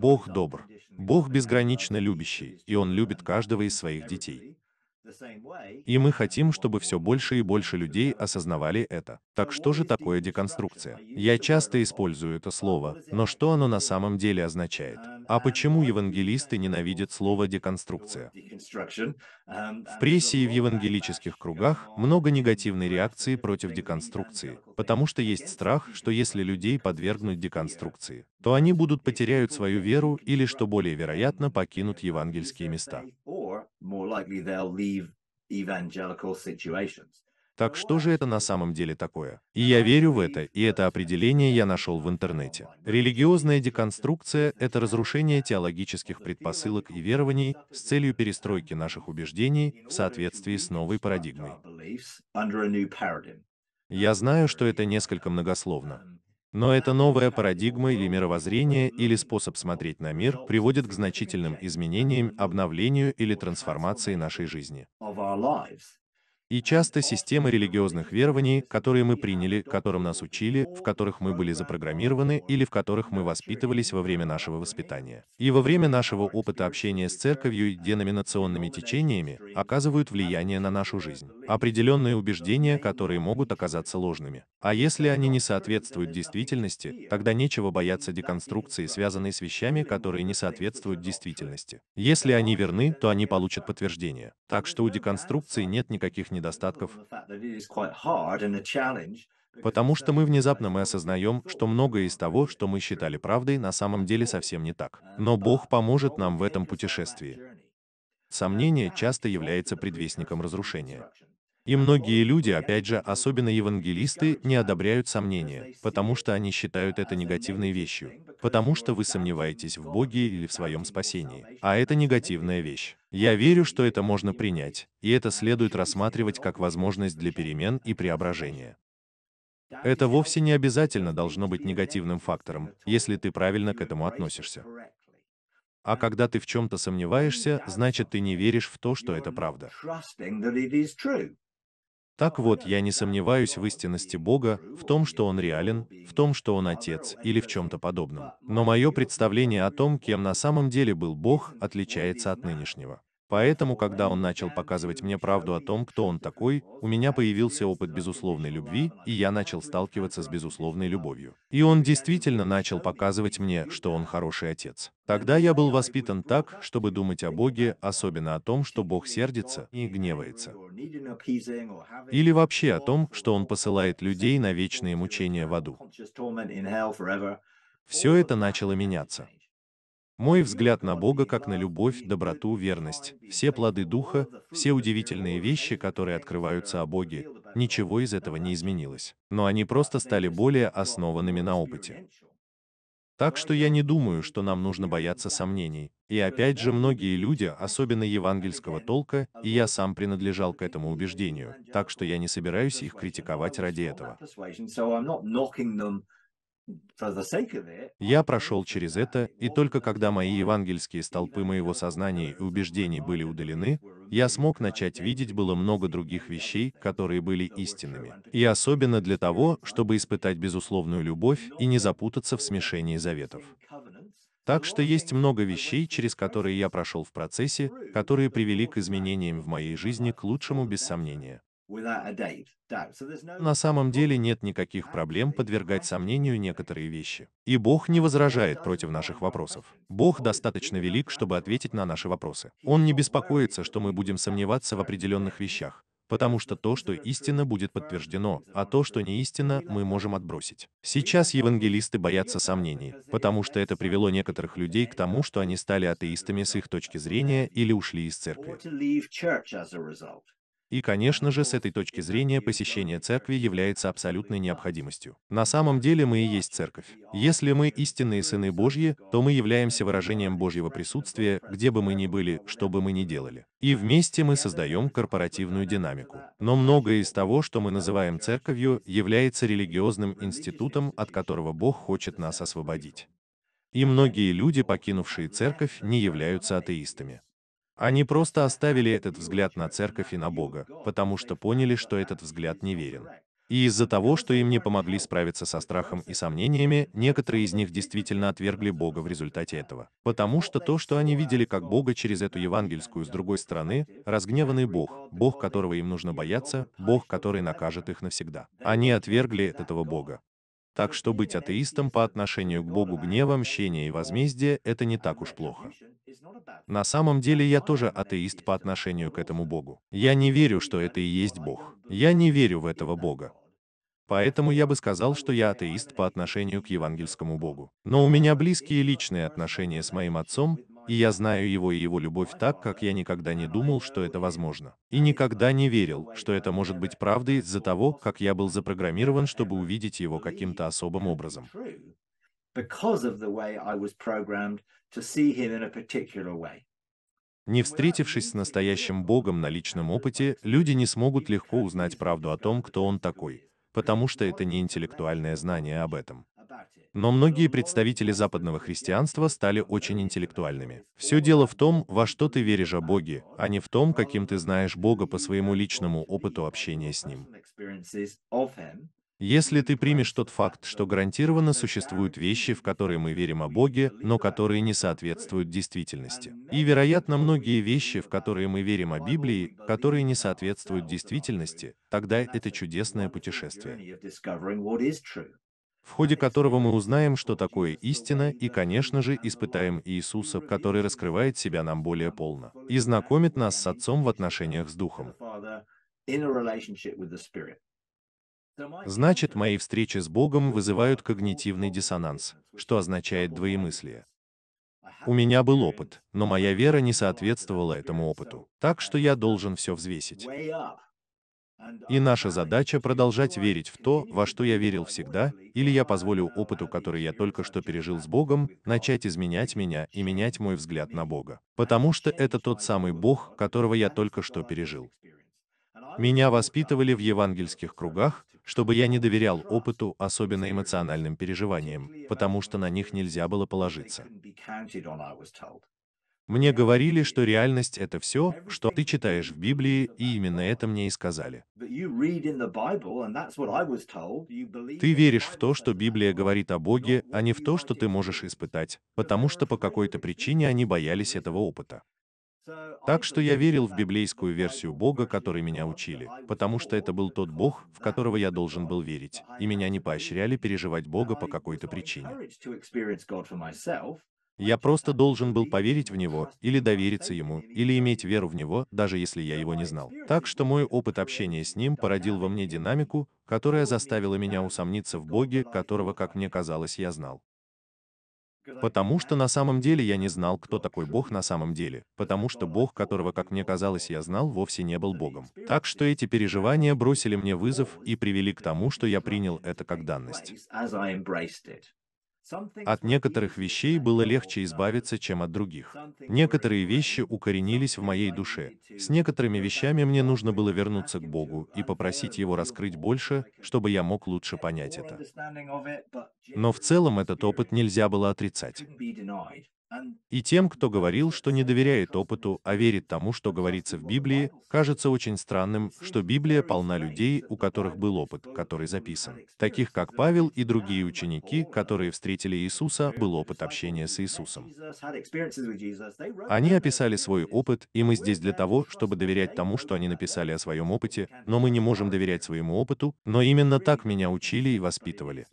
Бог добр, Бог безгранично любящий, и Он любит каждого из своих детей. И мы хотим, чтобы все больше и больше людей осознавали это. Так что же такое деконструкция? Я часто использую это слово, но что оно на самом деле означает? А почему евангелисты ненавидят слово деконструкция? В прессе и в евангелических кругах много негативной реакции против деконструкции, потому что есть страх, что если людей подвергнуть деконструкции, то они будут потеряют свою веру или, что более вероятно, покинут евангельские места more likely they'll leave evangelical situations. Так что же это на самом деле такое? И я верю в это, и это определение я нашел в интернете. Религиозная деконструкция – это разрушение теологических предпосылок и верований с целью перестройки наших убеждений в соответствии с новой парадигмой. Я знаю, что это несколько многословно. Но эта новая парадигма или мировоззрение, или способ смотреть на мир, приводит к значительным изменениям, обновлению или трансформации нашей жизни. И часто системы религиозных верований, которые мы приняли, которым нас учили, в которых мы были запрограммированы или в которых мы воспитывались во время нашего воспитания. И во время нашего опыта общения с церковью и деноминационными течениями оказывают влияние на нашу жизнь. Определенные убеждения, которые могут оказаться ложными. А если они не соответствуют действительности, тогда нечего бояться деконструкции, связанной с вещами, которые не соответствуют действительности. Если они верны, то они получат подтверждение. Так что у деконструкции нет никаких недостатков, потому что мы внезапно мы осознаем, что многое из того, что мы считали правдой, на самом деле совсем не так. Но Бог поможет нам в этом путешествии. Сомнение часто является предвестником разрушения. И многие люди, опять же, особенно евангелисты, не одобряют сомнения, потому что они считают это негативной вещью, потому что вы сомневаетесь в Боге или в своем спасении. А это негативная вещь. Я верю, что это можно принять, и это следует рассматривать как возможность для перемен и преображения. Это вовсе не обязательно должно быть негативным фактором, если ты правильно к этому относишься. А когда ты в чем-то сомневаешься, значит ты не веришь в то, что это правда. Так вот, я не сомневаюсь в истинности Бога, в том, что Он реален, в том, что Он Отец, или в чем-то подобном. Но мое представление о том, кем на самом деле был Бог, отличается от нынешнего. Поэтому, когда он начал показывать мне правду о том, кто он такой, у меня появился опыт безусловной любви, и я начал сталкиваться с безусловной любовью. И он действительно начал показывать мне, что он хороший отец. Тогда я был воспитан так, чтобы думать о Боге, особенно о том, что Бог сердится и гневается. Или вообще о том, что Он посылает людей на вечные мучения в аду. Все это начало меняться. Мой взгляд на Бога как на любовь, доброту, верность, все плоды Духа, все удивительные вещи, которые открываются о Боге, ничего из этого не изменилось. Но они просто стали более основанными на опыте. Так что я не думаю, что нам нужно бояться сомнений. И опять же, многие люди, особенно евангельского толка, и я сам принадлежал к этому убеждению, так что я не собираюсь их критиковать ради этого. Я прошел через это, и только когда мои евангельские столпы моего сознания и убеждений были удалены, я смог начать видеть было много других вещей, которые были истинными. И особенно для того, чтобы испытать безусловную любовь и не запутаться в смешении заветов. Так что есть много вещей, через которые я прошел в процессе, которые привели к изменениям в моей жизни к лучшему без сомнения. На самом деле нет никаких проблем подвергать сомнению некоторые вещи. И Бог не возражает против наших вопросов. Бог достаточно велик, чтобы ответить на наши вопросы. Он не беспокоится, что мы будем сомневаться в определенных вещах, потому что то, что истинно, будет подтверждено, а то, что не истинно, мы можем отбросить. Сейчас евангелисты боятся сомнений, потому что это привело некоторых людей к тому, что они стали атеистами с их точки зрения или ушли из церкви. И, конечно же, с этой точки зрения посещение церкви является абсолютной необходимостью. На самом деле мы и есть церковь. Если мы истинные сыны Божьи, то мы являемся выражением Божьего присутствия, где бы мы ни были, что бы мы ни делали. И вместе мы создаем корпоративную динамику. Но многое из того, что мы называем церковью, является религиозным институтом, от которого Бог хочет нас освободить. И многие люди, покинувшие церковь, не являются атеистами. Они просто оставили этот взгляд на церковь и на Бога, потому что поняли, что этот взгляд неверен. И из-за того, что им не помогли справиться со страхом и сомнениями, некоторые из них действительно отвергли Бога в результате этого. Потому что то, что они видели как Бога через эту евангельскую с другой стороны, разгневанный Бог, Бог, которого им нужно бояться, Бог, который накажет их навсегда. Они отвергли этого Бога. Так что быть атеистом по отношению к Богу гнева, мщения и возмездия – это не так уж плохо. На самом деле я тоже атеист по отношению к этому Богу. Я не верю, что это и есть Бог. Я не верю в этого Бога. Поэтому я бы сказал, что я атеист по отношению к евангельскому Богу. Но у меня близкие личные отношения с моим отцом, и я знаю его и его любовь так, как я никогда не думал, что это возможно. И никогда не верил, что это может быть правдой из-за того, как я был запрограммирован, чтобы увидеть его каким-то особым образом. Не встретившись с настоящим Богом на личном опыте, люди не смогут легко узнать правду о том, кто он такой, потому что это не интеллектуальное знание об этом. Но многие представители западного христианства стали очень интеллектуальными. Все дело в том, во что ты веришь о Боге, а не в том, каким ты знаешь Бога по своему личному опыту общения с Ним. Если ты примешь тот факт, что гарантированно существуют вещи, в которые мы верим о Боге, но которые не соответствуют действительности. И, вероятно, многие вещи, в которые мы верим о Библии, которые не соответствуют действительности, тогда это чудесное путешествие в ходе которого мы узнаем, что такое истина, и, конечно же, испытаем Иисуса, который раскрывает себя нам более полно и знакомит нас с Отцом в отношениях с Духом. Значит, мои встречи с Богом вызывают когнитивный диссонанс, что означает двоемыслие. У меня был опыт, но моя вера не соответствовала этому опыту, так что я должен все взвесить. И наша задача продолжать верить в то, во что я верил всегда, или я позволю опыту, который я только что пережил с Богом, начать изменять меня и менять мой взгляд на Бога. Потому что это тот самый Бог, которого я только что пережил. Меня воспитывали в евангельских кругах, чтобы я не доверял опыту, особенно эмоциональным переживаниям, потому что на них нельзя было положиться. Мне говорили, что реальность это все, что ты читаешь в Библии, и именно это мне и сказали. Ты веришь в то, что Библия говорит о Боге, а не в то, что ты можешь испытать, потому что по какой-то причине они боялись этого опыта. Так что я верил в библейскую версию Бога, которой меня учили, потому что это был тот Бог, в которого я должен был верить, и меня не поощряли переживать Бога по какой-то причине. Я просто должен был поверить в него, или довериться ему, или иметь веру в него, даже если я его не знал. Так что мой опыт общения с ним породил во мне динамику, которая заставила меня усомниться в Боге, которого, как мне казалось, я знал. Потому что на самом деле я не знал, кто такой Бог на самом деле, потому что Бог, которого, как мне казалось, я знал, вовсе не был Богом. Так что эти переживания бросили мне вызов и привели к тому, что я принял это как данность. От некоторых вещей было легче избавиться, чем от других. Некоторые вещи укоренились в моей душе. С некоторыми вещами мне нужно было вернуться к Богу и попросить Его раскрыть больше, чтобы я мог лучше понять это. Но в целом этот опыт нельзя было отрицать. И тем, кто говорил, что не доверяет опыту, а верит тому, что говорится в Библии, кажется очень странным, что Библия полна людей, у которых был опыт, который записан. Таких как Павел и другие ученики, которые встретили Иисуса, был опыт общения с Иисусом. Они описали свой опыт, и мы здесь для того, чтобы доверять тому, что они написали о своем опыте, но мы не можем доверять своему опыту, но именно так меня учили и воспитывали.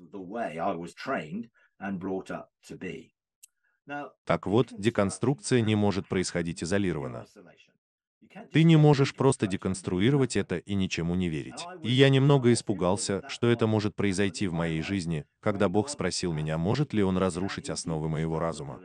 Так вот, деконструкция не может происходить изолированно. Ты не можешь просто деконструировать это и ничему не верить. И я немного испугался, что это может произойти в моей жизни, когда Бог спросил меня, может ли Он разрушить основы моего разума.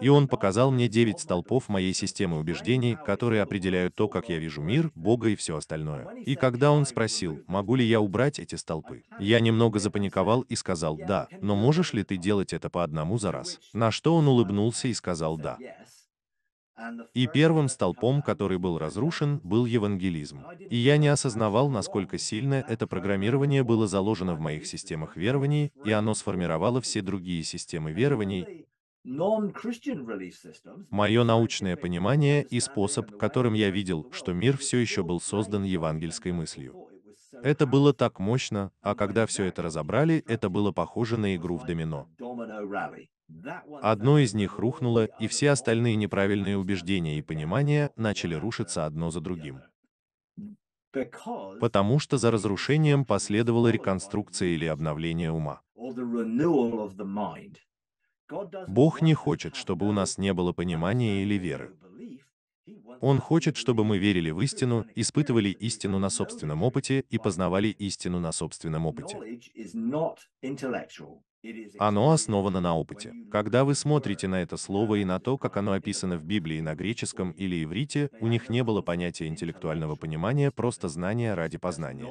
И Он показал мне девять столпов моей системы убеждений, которые определяют то, как я вижу мир, Бога и все остальное. И когда Он спросил, могу ли я убрать эти столпы, я немного запаниковал и сказал «да», но можешь ли ты делать это по одному за раз? На что Он улыбнулся и сказал «да». И первым столпом, который был разрушен, был евангелизм. И я не осознавал, насколько сильно это программирование было заложено в моих системах верований, и оно сформировало все другие системы верований, Мое научное понимание и способ, которым я видел, что мир все еще был создан евангельской мыслью. Это было так мощно, а когда все это разобрали, это было похоже на игру в домино. Одно из них рухнуло, и все остальные неправильные убеждения и понимания начали рушиться одно за другим. Потому что за разрушением последовала реконструкция или обновление ума. Бог не хочет, чтобы у нас не было понимания или веры. Он хочет, чтобы мы верили в истину, испытывали истину на собственном опыте и познавали истину на собственном опыте. Оно основано на опыте. Когда вы смотрите на это слово и на то, как оно описано в Библии на греческом или иврите, у них не было понятия интеллектуального понимания, просто знания ради познания.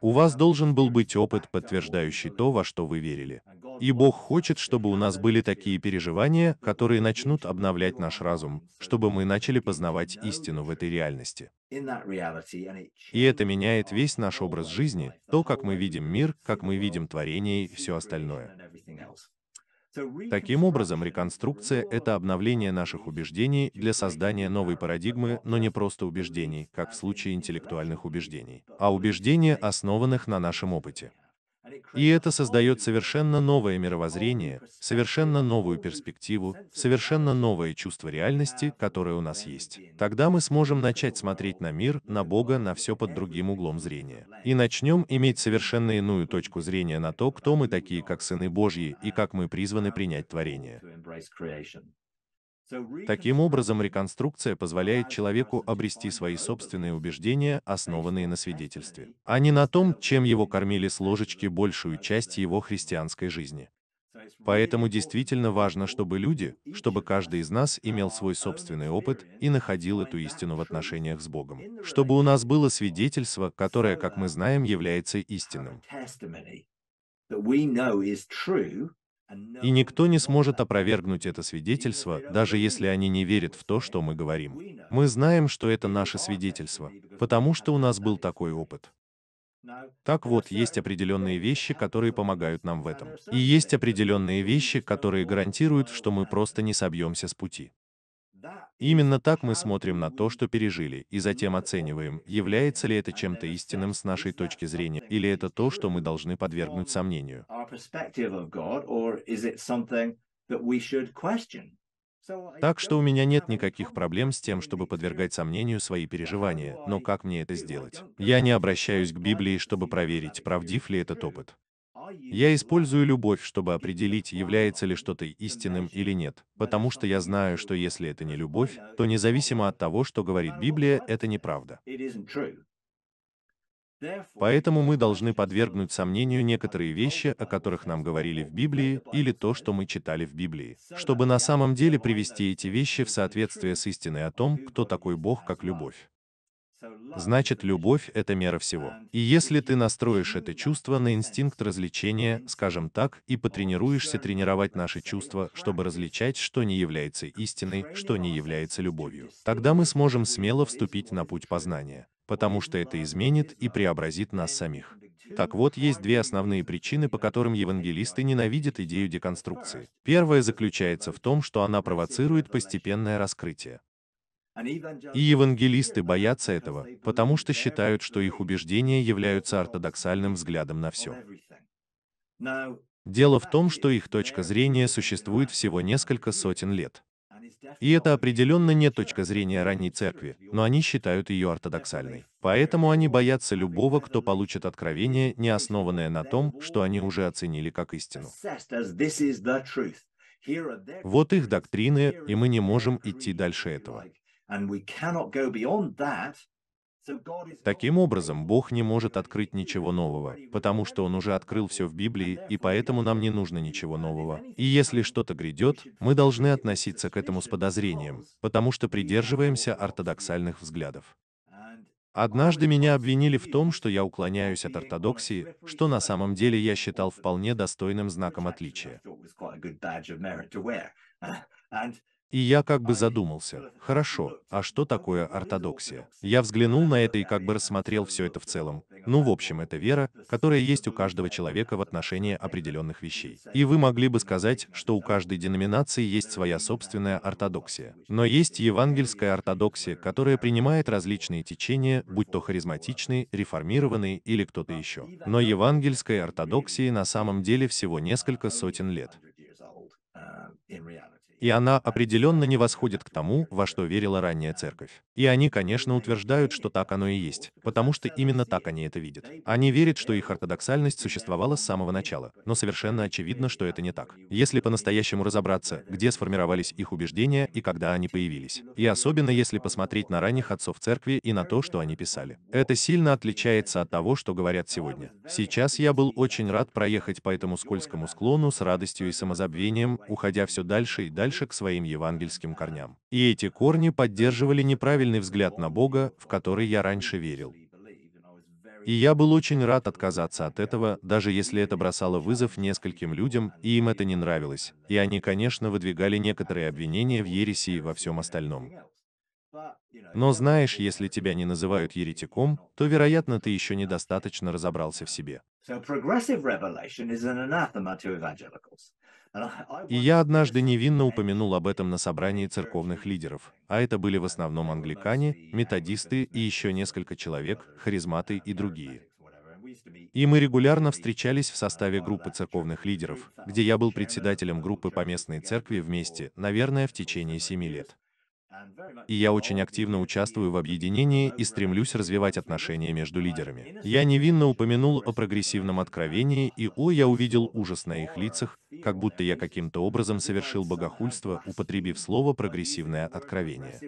У вас должен был быть опыт, подтверждающий то, во что вы верили. И Бог хочет, чтобы у нас были такие переживания, которые начнут обновлять наш разум, чтобы мы начали познавать истину в этой реальности. И это меняет весь наш образ жизни, то, как мы видим мир, как мы видим творение и все остальное. Таким образом, реконструкция — это обновление наших убеждений для создания новой парадигмы, но не просто убеждений, как в случае интеллектуальных убеждений, а убеждения, основанных на нашем опыте. И это создает совершенно новое мировоззрение, совершенно новую перспективу, совершенно новое чувство реальности, которое у нас есть. Тогда мы сможем начать смотреть на мир, на Бога, на все под другим углом зрения. И начнем иметь совершенно иную точку зрения на то, кто мы такие, как сыны Божьи, и как мы призваны принять творение. Таким образом, реконструкция позволяет человеку обрести свои собственные убеждения, основанные на свидетельстве, а не на том, чем его кормили с ложечки большую часть его христианской жизни. Поэтому действительно важно, чтобы люди, чтобы каждый из нас имел свой собственный опыт и находил эту истину в отношениях с Богом, чтобы у нас было свидетельство, которое, как мы знаем, является истинным. И никто не сможет опровергнуть это свидетельство, даже если они не верят в то, что мы говорим. Мы знаем, что это наше свидетельство, потому что у нас был такой опыт. Так вот, есть определенные вещи, которые помогают нам в этом. И есть определенные вещи, которые гарантируют, что мы просто не собьемся с пути. Именно так мы смотрим на то, что пережили, и затем оцениваем, является ли это чем-то истинным с нашей точки зрения, или это то, что мы должны подвергнуть сомнению. Так что у меня нет никаких проблем с тем, чтобы подвергать сомнению свои переживания, но как мне это сделать? Я не обращаюсь к Библии, чтобы проверить, правдив ли этот опыт. Я использую любовь, чтобы определить, является ли что-то истинным или нет, потому что я знаю, что если это не любовь, то независимо от того, что говорит Библия, это неправда. Поэтому мы должны подвергнуть сомнению некоторые вещи, о которых нам говорили в Библии, или то, что мы читали в Библии, чтобы на самом деле привести эти вещи в соответствие с истиной о том, кто такой Бог как любовь. Значит, любовь — это мера всего. И если ты настроишь это чувство на инстинкт развлечения, скажем так, и потренируешься тренировать наши чувства, чтобы различать, что не является истиной, что не является любовью, тогда мы сможем смело вступить на путь познания, потому что это изменит и преобразит нас самих. Так вот, есть две основные причины, по которым евангелисты ненавидят идею деконструкции. Первая заключается в том, что она провоцирует постепенное раскрытие. И евангелисты боятся этого, потому что считают, что их убеждения являются ортодоксальным взглядом на все. Дело в том, что их точка зрения существует всего несколько сотен лет. И это определенно не точка зрения ранней церкви, но они считают ее ортодоксальной. Поэтому они боятся любого, кто получит откровение, не основанное на том, что они уже оценили как истину. Вот их доктрины, и мы не можем идти дальше этого. Таким образом, Бог не может открыть ничего нового, потому что Он уже открыл все в Библии, и поэтому нам не нужно ничего нового. И если что-то грядет, мы должны относиться к этому с подозрением, потому что придерживаемся ортодоксальных взглядов. Однажды меня обвинили в том, что я уклоняюсь от ортодоксии, что на самом деле я считал вполне достойным знаком отличия. И я как бы задумался, хорошо, а что такое ортодоксия? Я взглянул на это и как бы рассмотрел все это в целом. Ну, в общем, это вера, которая есть у каждого человека в отношении определенных вещей. И вы могли бы сказать, что у каждой деноминации есть своя собственная ортодоксия. Но есть евангельская ортодоксия, которая принимает различные течения, будь то харизматичные, реформированные или кто-то еще. Но евангельской ортодоксии на самом деле всего несколько сотен лет. in reality и она определенно не восходит к тому, во что верила ранняя церковь. И они, конечно, утверждают, что так оно и есть, потому что именно так они это видят. Они верят, что их ортодоксальность существовала с самого начала, но совершенно очевидно, что это не так. Если по-настоящему разобраться, где сформировались их убеждения и когда они появились, и особенно если посмотреть на ранних отцов церкви и на то, что они писали. Это сильно отличается от того, что говорят сегодня. Сейчас я был очень рад проехать по этому скользкому склону с радостью и самозабвением, уходя все дальше и дальше дальше к своим евангельским корням. И эти корни поддерживали неправильный взгляд на Бога, в который я раньше верил. И я был очень рад отказаться от этого, даже если это бросало вызов нескольким людям, и им это не нравилось, и они, конечно, выдвигали некоторые обвинения в ереси и во всем остальном. Но знаешь, если тебя не называют еретиком, то, вероятно, ты еще недостаточно разобрался в себе. So progressive revelation is an anathema to evangelicals. И я однажды невинно упомянул об этом на собрании церковных лидеров, а это были в основном англикане, методисты и еще несколько человек, харизматы и другие. И мы регулярно встречались в составе группы церковных лидеров, где я был председателем группы по местной церкви вместе, наверное, в течение семи лет. И я очень активно участвую в объединении и стремлюсь развивать отношения между лидерами. Я невинно упомянул о прогрессивном откровении, и о, я увидел ужас на их лицах, как будто я каким-то образом совершил богохульство, употребив слово «прогрессивное откровение».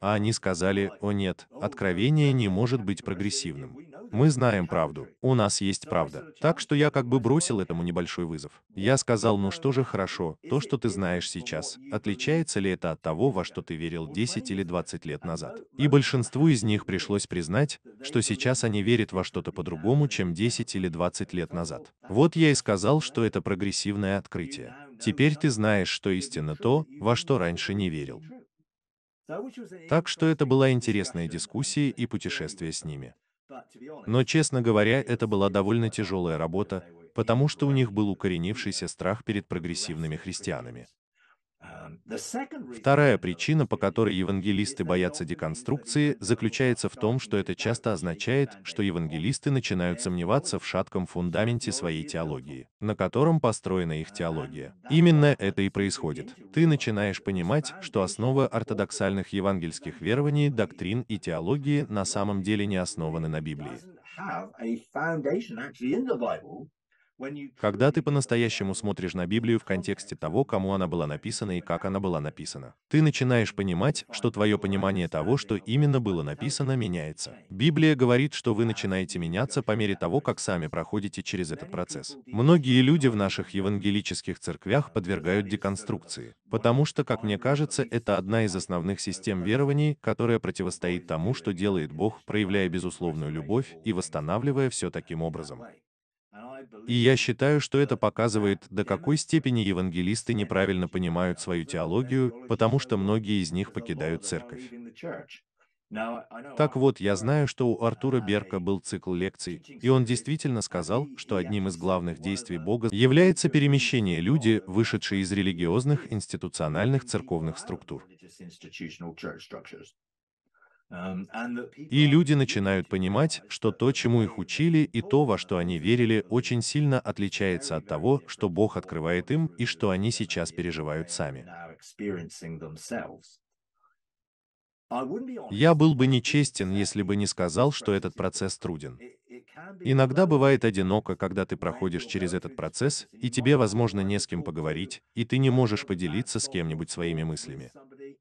А они сказали, о нет, oh, откровение не может быть прогрессивным. Мы знаем правду, у нас есть правда. Так что я как бы бросил этому небольшой вызов. Я сказал, ну что же хорошо, то, что ты знаешь сейчас, отличается ли это от того, во что ты верил 10 или 20 лет назад? И большинству из них пришлось признать, что сейчас они верят во что-то по-другому, чем 10 или 20 лет назад. Вот я и сказал, что это прогрессивное открытие. Теперь ты знаешь, что истинно то, во что раньше не верил. Так что это была интересная дискуссия и путешествие с ними. Но, честно говоря, это была довольно тяжелая работа, потому что у них был укоренившийся страх перед прогрессивными христианами. Вторая причина, по которой евангелисты боятся деконструкции, заключается в том, что это часто означает, что евангелисты начинают сомневаться в шатком фундаменте своей теологии, на котором построена их теология. Именно это и происходит. Ты начинаешь понимать, что основы ортодоксальных евангельских верований, доктрин и теологии на самом деле не основаны на Библии. Когда ты по-настоящему смотришь на Библию в контексте того, кому она была написана и как она была написана, ты начинаешь понимать, что твое понимание того, что именно было написано, меняется. Библия говорит, что вы начинаете меняться по мере того, как сами проходите через этот процесс. Многие люди в наших евангелических церквях подвергают деконструкции, потому что, как мне кажется, это одна из основных систем верований, которая противостоит тому, что делает Бог, проявляя безусловную любовь и восстанавливая все таким образом. И я считаю, что это показывает, до какой степени евангелисты неправильно понимают свою теологию, потому что многие из них покидают церковь. Так вот, я знаю, что у Артура Берка был цикл лекций, и он действительно сказал, что одним из главных действий Бога является перемещение люди, вышедшие из религиозных институциональных церковных структур. Эм, и люди начинают понимать, что то, чему их учили, и то, во что они верили, очень сильно отличается от того, что Бог открывает им и что они сейчас переживают сами. Я был бы нечестен, если бы не сказал, что этот процесс труден. Иногда бывает одиноко, когда ты проходишь через этот процесс, и тебе, возможно, не с кем поговорить, и ты не можешь поделиться с кем-нибудь своими мыслями.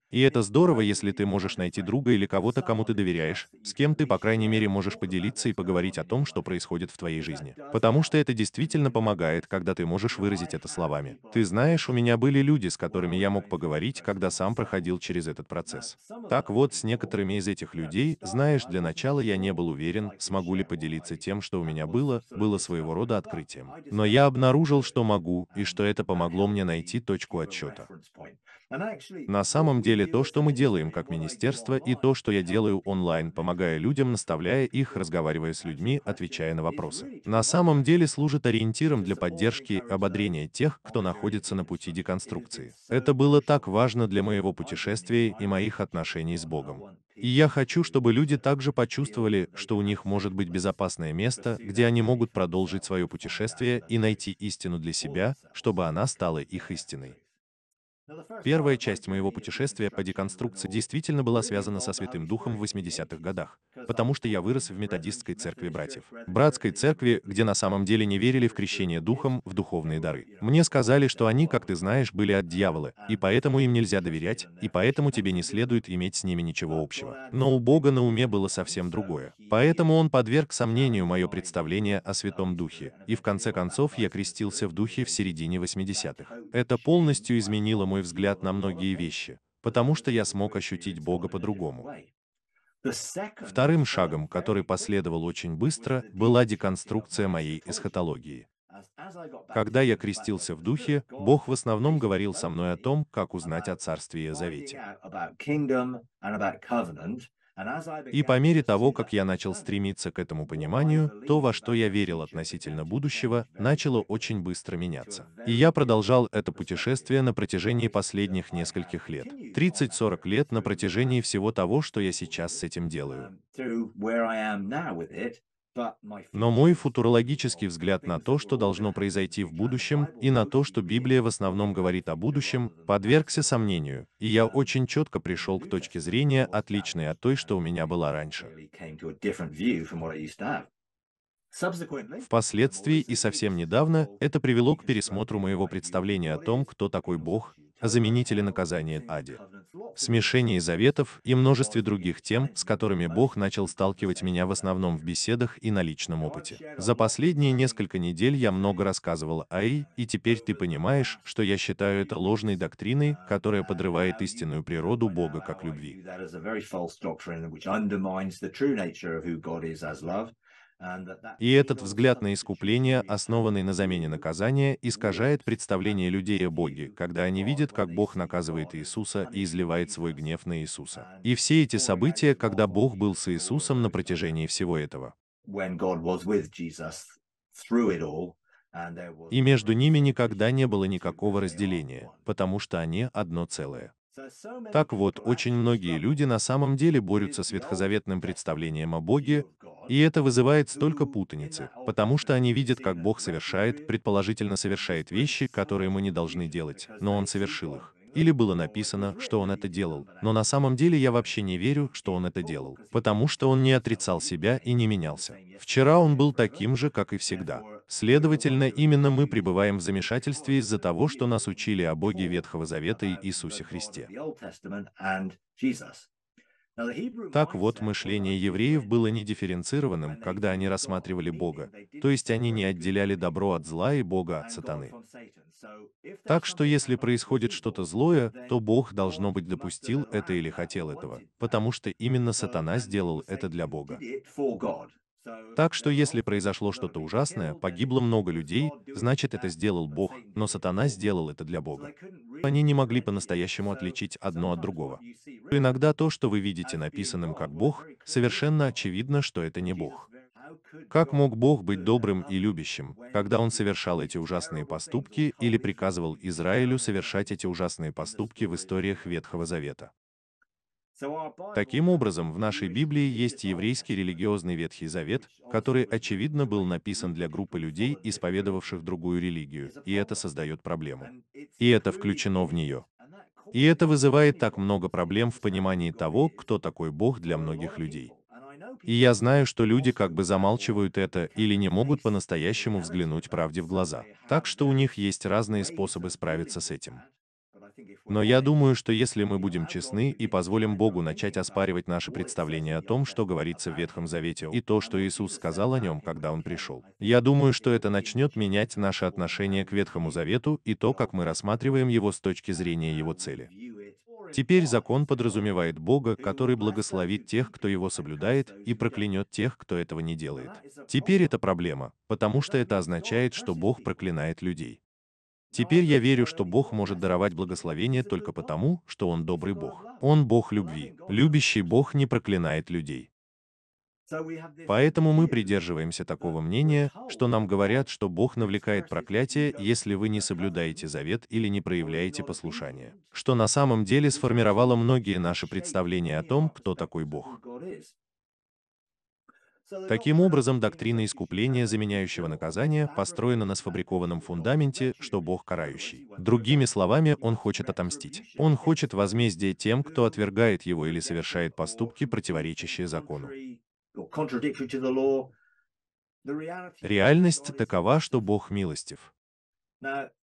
И это здорово, если ты можешь найти друга или кого-то, кому ты доверяешь, с кем ты, по крайней мере, можешь поделиться и поговорить о том, что происходит в твоей жизни. Потому что это действительно помогает, когда ты можешь выразить это словами. Ты знаешь, у меня были люди, с которыми я мог поговорить, когда сам проходил через этот процесс. Так вот, с некоторыми из этих людей, знаешь, для начала я не был уверен, смогу ли поделиться тем, что у меня было, было своего рода открытием. Но я обнаружил, что могу, и что это помогло мне найти точку отчета. На самом деле то, что мы делаем как министерство и то, что я делаю онлайн, помогая людям, наставляя их, разговаривая с людьми, отвечая на вопросы, на самом деле служит ориентиром для поддержки и ободрения тех, кто находится на пути деконструкции. Это было так важно для моего путешествия и моих отношений с Богом. И я хочу, чтобы люди также почувствовали, что у них может быть безопасное место, где они могут продолжить свое путешествие и найти истину для себя, чтобы она стала их истиной. Первая часть моего путешествия по деконструкции действительно была связана со Святым Духом в 80-х годах, потому что я вырос в методистской церкви братьев. Братской церкви, где на самом деле не верили в крещение Духом, в духовные дары. Мне сказали, что они, как ты знаешь, были от дьявола, и поэтому им нельзя доверять, и поэтому тебе не следует иметь с ними ничего общего. Но у Бога на уме было совсем другое. Поэтому он подверг сомнению мое представление о Святом Духе, и в конце концов я крестился в Духе в середине 80-х. Это полностью изменило мой мой взгляд на многие вещи, потому что я смог ощутить Бога по-другому. Вторым шагом, который последовал очень быстро, была деконструкция моей эсхатологии. Когда я крестился в Духе, Бог в основном говорил со мной о том, как узнать о Царстве и о Завете. И по мере того, как я начал стремиться к этому пониманию, то, во что я верил относительно будущего, начало очень быстро меняться. И я продолжал это путешествие на протяжении последних нескольких лет. 30-40 лет на протяжении всего того, что я сейчас с этим делаю. Um, но мой футурологический взгляд на то, что должно произойти в будущем, и на то, что Библия в основном говорит о будущем, подвергся сомнению, и я очень четко пришел к точке зрения, отличной от той, что у меня была раньше. Впоследствии и совсем недавно это привело к пересмотру моего представления о том, кто такой Бог, заменители наказания Ади, смешении заветов и множестве других тем, с которыми Бог начал сталкивать меня в основном в беседах и на личном опыте. За последние несколько недель я много рассказывал о Эй, и теперь ты понимаешь, что я считаю это ложной доктриной, которая подрывает истинную природу Бога как любви. И этот взгляд на искупление, основанный на замене наказания, искажает представление людей о Боге, когда они видят, как Бог наказывает Иисуса и изливает свой гнев на Иисуса. И все эти события, когда Бог был с Иисусом на протяжении всего этого. И между ними никогда не было никакого разделения, потому что они одно целое. Так вот, очень многие люди на самом деле борются с ветхозаветным представлением о Боге, и это вызывает столько путаницы, потому что они видят, как Бог совершает, предположительно совершает вещи, которые мы не должны делать, но Он совершил их. Или было написано, что он это делал, но на самом деле я вообще не верю, что он это делал, потому что он не отрицал себя и не менялся. Вчера он был таким же, как и всегда. Следовательно, именно мы пребываем в замешательстве из-за того, что нас учили о Боге Ветхого Завета и Иисусе Христе. Так вот, мышление евреев было недифференцированным, когда они рассматривали Бога, то есть они не отделяли добро от зла и Бога от сатаны. Так что если происходит что-то злое, то Бог, должно быть, допустил это или хотел этого, потому что именно сатана сделал это для Бога. Так что если произошло что-то ужасное, погибло много людей, значит это сделал Бог, но сатана сделал это для Бога. Они не могли по-настоящему отличить одно от другого. Иногда то, что вы видите написанным как Бог, совершенно очевидно, что это не Бог. Как мог Бог быть добрым и любящим, когда Он совершал эти ужасные поступки или приказывал Израилю совершать эти ужасные поступки в историях Ветхого Завета? Таким образом, в нашей Библии есть еврейский религиозный Ветхий Завет, который, очевидно, был написан для группы людей, исповедовавших другую религию, и это создает проблему. И это включено в нее. И это вызывает так много проблем в понимании того, кто такой Бог для многих людей. И я знаю, что люди как бы замалчивают это или не могут по-настоящему взглянуть правде в глаза. Так что у них есть разные способы справиться с этим. Но я думаю, что если мы будем честны и позволим Богу начать оспаривать наши представления о том, что говорится в Ветхом Завете, и то, что Иисус сказал о нем, когда он пришел, я думаю, что это начнет менять наше отношение к Ветхому Завету и то, как мы рассматриваем его с точки зрения его цели. Теперь закон подразумевает Бога, который благословит тех, кто его соблюдает, и проклянет тех, кто этого не делает. Теперь это проблема, потому что это означает, что Бог проклинает людей. Теперь я верю, что Бог может даровать благословение только потому, что Он добрый Бог. Он Бог любви. Любящий Бог не проклинает людей. Поэтому мы придерживаемся такого мнения, что нам говорят, что Бог навлекает проклятие, если вы не соблюдаете завет или не проявляете послушание. Что на самом деле сформировало многие наши представления о том, кто такой Бог. Таким образом, доктрина искупления, заменяющего наказание, построена на сфабрикованном фундаменте, что Бог карающий. Другими словами, Он хочет отомстить. Он хочет возмездия тем, кто отвергает Его или совершает поступки, противоречащие закону. Реальность такова, что Бог милостив.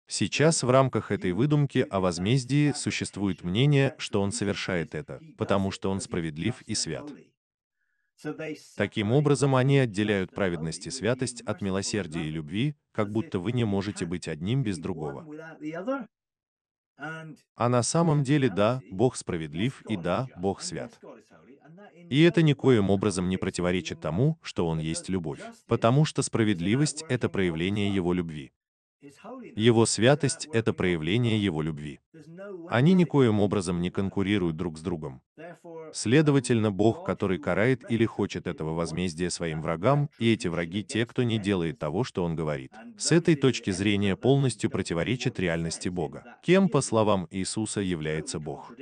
Сейчас в рамках этой выдумки о возмездии существует мнение, что он совершает это, потому что он справедлив и свят. Таким образом, они отделяют праведность и святость от милосердия и любви, как будто вы не можете быть одним без другого. А на самом деле, да, Бог справедлив и да, Бог свят. И это никоим образом не противоречит тому, что Он есть любовь, потому что справедливость — это проявление Его любви. Его святость — это проявление Его любви. Они никоим образом не конкурируют друг с другом. Следовательно, Бог, который карает или хочет этого возмездия своим врагам, и эти враги те, кто не делает того, что Он говорит. С этой точки зрения полностью противоречит реальности Бога. Кем, по словам Иисуса, является Бог?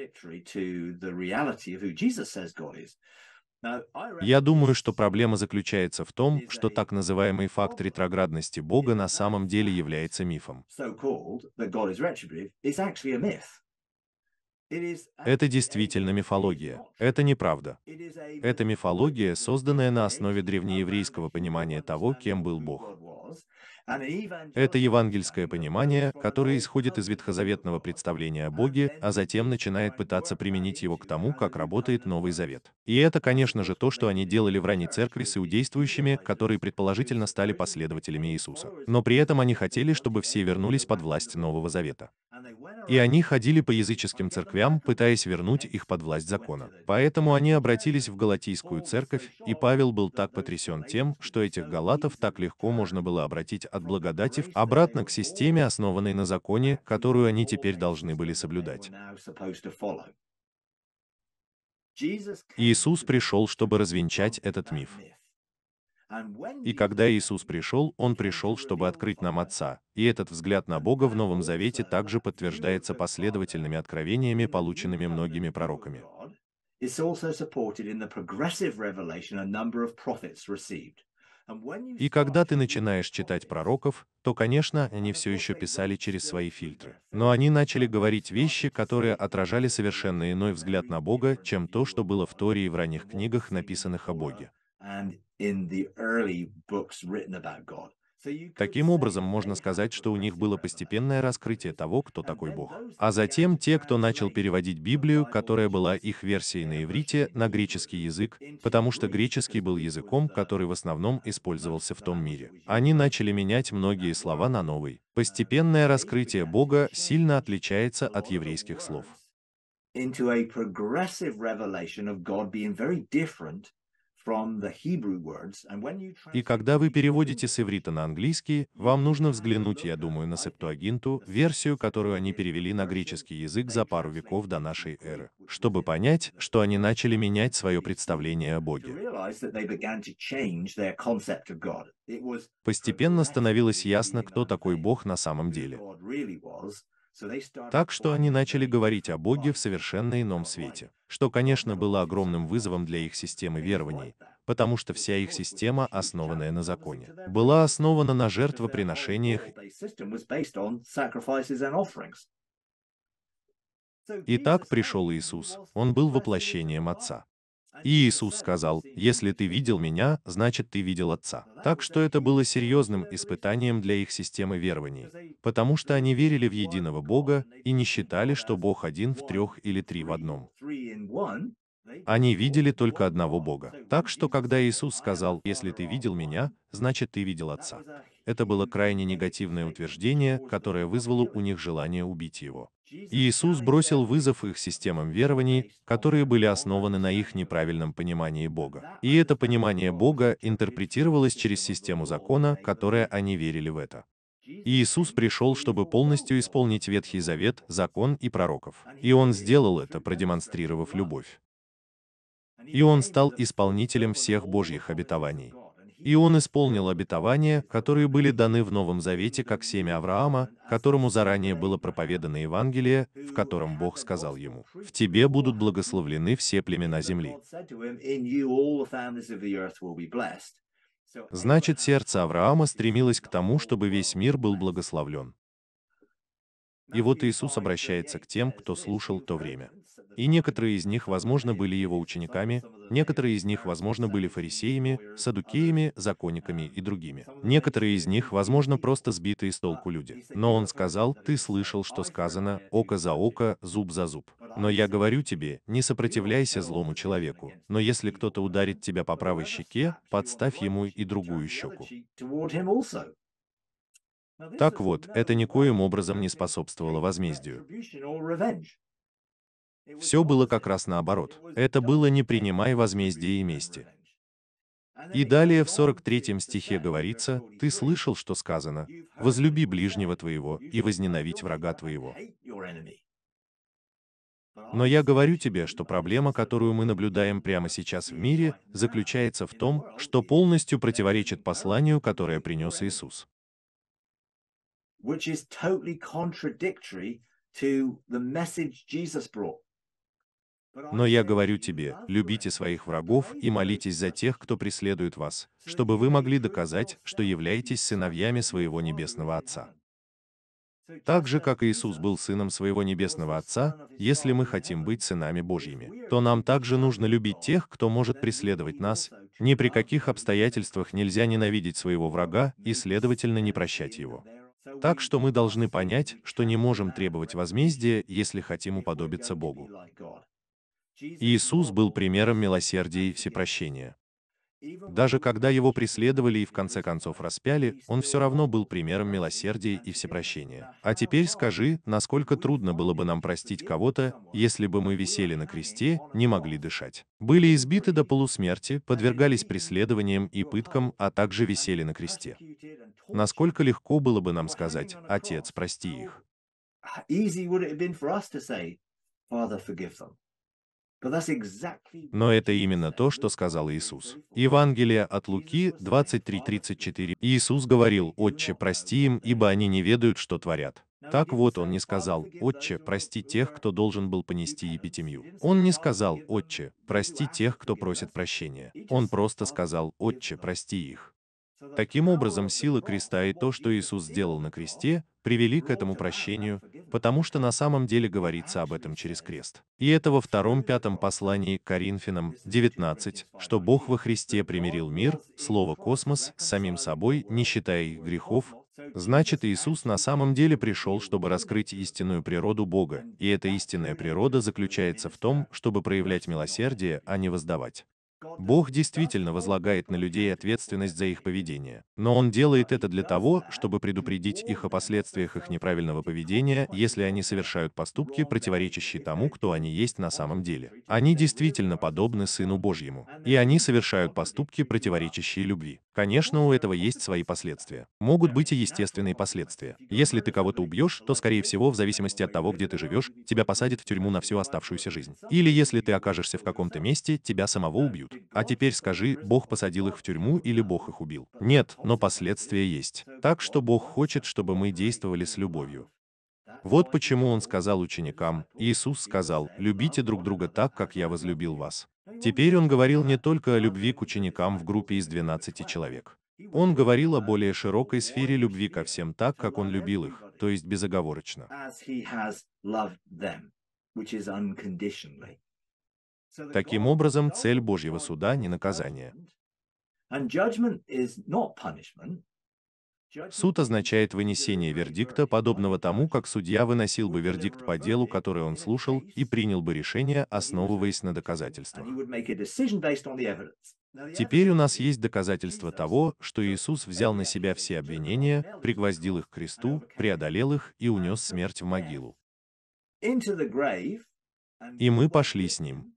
Я думаю, что проблема заключается в том, что так называемый факт ретроградности Бога на самом деле является мифом. Это действительно мифология. Это неправда. Это мифология, созданная на основе древнееврейского понимания того, кем был Бог. Это евангельское понимание, которое исходит из ветхозаветного представления о Боге, а затем начинает пытаться применить его к тому, как работает Новый Завет. И это, конечно же, то, что они делали в ранней церкви с иудействующими, которые предположительно стали последователями Иисуса. Но при этом они хотели, чтобы все вернулись под власть Нового Завета. И они ходили по языческим церквям, пытаясь вернуть их под власть закона. Поэтому они обратились в Галатийскую церковь, и Павел был так потрясен тем, что этих галатов так легко можно было обратить от благодати обратно к системе, основанной на законе, которую они теперь должны были соблюдать. Иисус пришел, чтобы развенчать этот миф. И когда Иисус пришел, Он пришел, чтобы открыть нам Отца, и этот взгляд на Бога в Новом Завете также подтверждается последовательными откровениями, полученными многими пророками. It's also supported in the progressive revelation a number of prophets received. И когда ты начинаешь читать пророков, то, конечно, они все еще писали через свои фильтры. Но они начали говорить вещи, которые отражали совершенно иной взгляд на Бога, чем то, что было в Торе и в ранних книгах, написанных о Боге. Таким образом, можно сказать, что у них было постепенное раскрытие того, кто такой Бог. А затем те, кто начал переводить Библию, которая была их версией на иврите, на греческий язык, потому что греческий был языком, который в основном использовался в том мире. Они начали менять многие слова на новый. Постепенное раскрытие Бога сильно отличается от еврейских слов. И когда вы переводите с иврита на английский, вам нужно взглянуть, я думаю, на Септуагинту, версию, которую они перевели на греческий язык за пару веков до нашей эры, чтобы понять, что они начали менять свое представление о Боге. Постепенно становилось ясно, кто такой Бог на самом деле. Так что они начали говорить о Боге в совершенно ином свете, что, конечно, было огромным вызовом для их системы верований, потому что вся их система, основанная на законе, была основана на жертвоприношениях. Итак, пришел Иисус, Он был воплощением Отца. И Иисус сказал, «Если ты видел меня, значит ты видел Отца». Так что это было серьезным испытанием для их системы верований, потому что они верили в единого Бога и не считали, что Бог один в трех или три в одном. Они видели только одного Бога. Так что, когда Иисус сказал, «Если ты видел меня, значит ты видел Отца», это было крайне негативное утверждение, которое вызвало у них желание убить его. Иисус бросил вызов их системам верований, которые были основаны на их неправильном понимании Бога. И это понимание Бога интерпретировалось через систему закона, которая они верили в это. Иисус пришел, чтобы полностью исполнить Ветхий Завет, закон и пророков. И Он сделал это, продемонстрировав любовь. И Он стал исполнителем всех Божьих обетований. И он исполнил обетования, которые были даны в Новом Завете как семя Авраама, которому заранее было проповедано Евангелие, в котором Бог сказал ему, «В тебе будут благословлены все племена земли». Значит, сердце Авраама стремилось к тому, чтобы весь мир был благословлен. И вот Иисус обращается к тем, кто слушал то время и некоторые из них, возможно, были его учениками, некоторые из них, возможно, были фарисеями, садукеями, законниками и другими. Некоторые из них, возможно, просто сбитые с толку люди. Но он сказал, ты слышал, что сказано, око за око, зуб за зуб. Но я говорю тебе, не сопротивляйся злому человеку, но если кто-то ударит тебя по правой щеке, подставь ему и другую щеку. Так вот, это никоим образом не способствовало возмездию. Все было как раз наоборот. Это было «не принимай возмездие и мести». И далее в 43 стихе говорится, «Ты слышал, что сказано, возлюби ближнего твоего и возненавидь врага твоего». Но я говорю тебе, что проблема, которую мы наблюдаем прямо сейчас в мире, заключается в том, что полностью противоречит посланию, которое принес Иисус. Which is totally contradictory to the message Jesus brought. Но я говорю тебе, любите своих врагов и молитесь за тех, кто преследует вас, чтобы вы могли доказать, что являетесь сыновьями своего небесного Отца. Так же, как Иисус был сыном своего небесного Отца, если мы хотим быть сынами Божьими, то нам также нужно любить тех, кто может преследовать нас, ни при каких обстоятельствах нельзя ненавидеть своего врага и, следовательно, не прощать его. Так что мы должны понять, что не можем требовать возмездия, если хотим уподобиться Богу. Иисус был примером милосердия и всепрощения. Даже когда его преследовали и в конце концов распяли, он все равно был примером милосердия и всепрощения. А теперь скажи, насколько трудно было бы нам простить кого-то, если бы мы висели на кресте, не могли дышать. Были избиты до полусмерти, подвергались преследованиям и пыткам, а также висели на кресте. Насколько легко было бы нам сказать, «Отец, прости их». Но это именно то, что сказал Иисус. Евангелие от Луки 23:34. Иисус говорил, «Отче, прости им, ибо они не ведают, что творят». Так вот он не сказал, «Отче, прости тех, кто должен был понести епитемию». Он не сказал, «Отче, прости тех, кто просит прощения». Он просто сказал, «Отче, прости их». Таким образом, сила креста и то, что Иисус сделал на кресте, привели к этому прощению, потому что на самом деле говорится об этом через крест. И это во втором пятом послании к Коринфянам 19, что Бог во Христе примирил мир, слово «космос» с самим собой, не считая их грехов, Значит, Иисус на самом деле пришел, чтобы раскрыть истинную природу Бога, и эта истинная природа заключается в том, чтобы проявлять милосердие, а не воздавать. Бог действительно возлагает на людей ответственность за их поведение, но Он делает это для того, чтобы предупредить их о последствиях их неправильного поведения, если они совершают поступки, противоречащие тому, кто они есть на самом деле. Они действительно подобны Сыну Божьему, и они совершают поступки, противоречащие любви. Конечно, у этого есть свои последствия. Могут быть и естественные последствия. Если ты кого-то убьешь, то, скорее всего, в зависимости от того, где ты живешь, тебя посадят в тюрьму на всю оставшуюся жизнь. Или если ты окажешься в каком-то месте, тебя самого убьют. А теперь скажи, Бог посадил их в тюрьму или Бог их убил? Нет, но последствия есть. Так что Бог хочет, чтобы мы действовали с любовью. Вот почему он сказал ученикам, Иисус сказал, «Любите друг друга так, как я возлюбил вас». Теперь он говорил не только о любви к ученикам в группе из 12 человек. Он говорил о более широкой сфере любви ко всем так, как он любил их, то есть безоговорочно. Таким образом, цель Божьего суда не наказание. Суд означает вынесение вердикта, подобного тому, как судья выносил бы вердикт по делу, который он слушал, и принял бы решение, основываясь на доказательствах. Теперь у нас есть доказательства того, что Иисус взял на себя все обвинения, пригвоздил их к кресту, преодолел их и унес смерть в могилу. И мы пошли с Ним.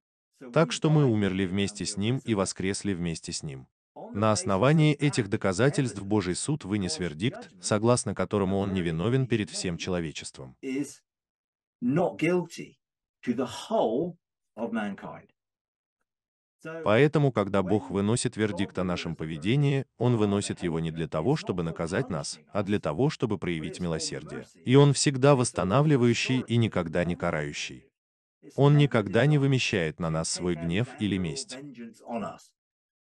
Так что мы умерли вместе с Ним и воскресли вместе с Ним. На основании этих доказательств Божий суд вынес вердикт, согласно которому он невиновен перед всем человечеством. Поэтому, когда Бог выносит вердикт о нашем поведении, Он выносит его не для того, чтобы наказать нас, а для того, чтобы проявить милосердие. И Он всегда восстанавливающий и никогда не карающий. Он никогда не вымещает на нас свой гнев или месть.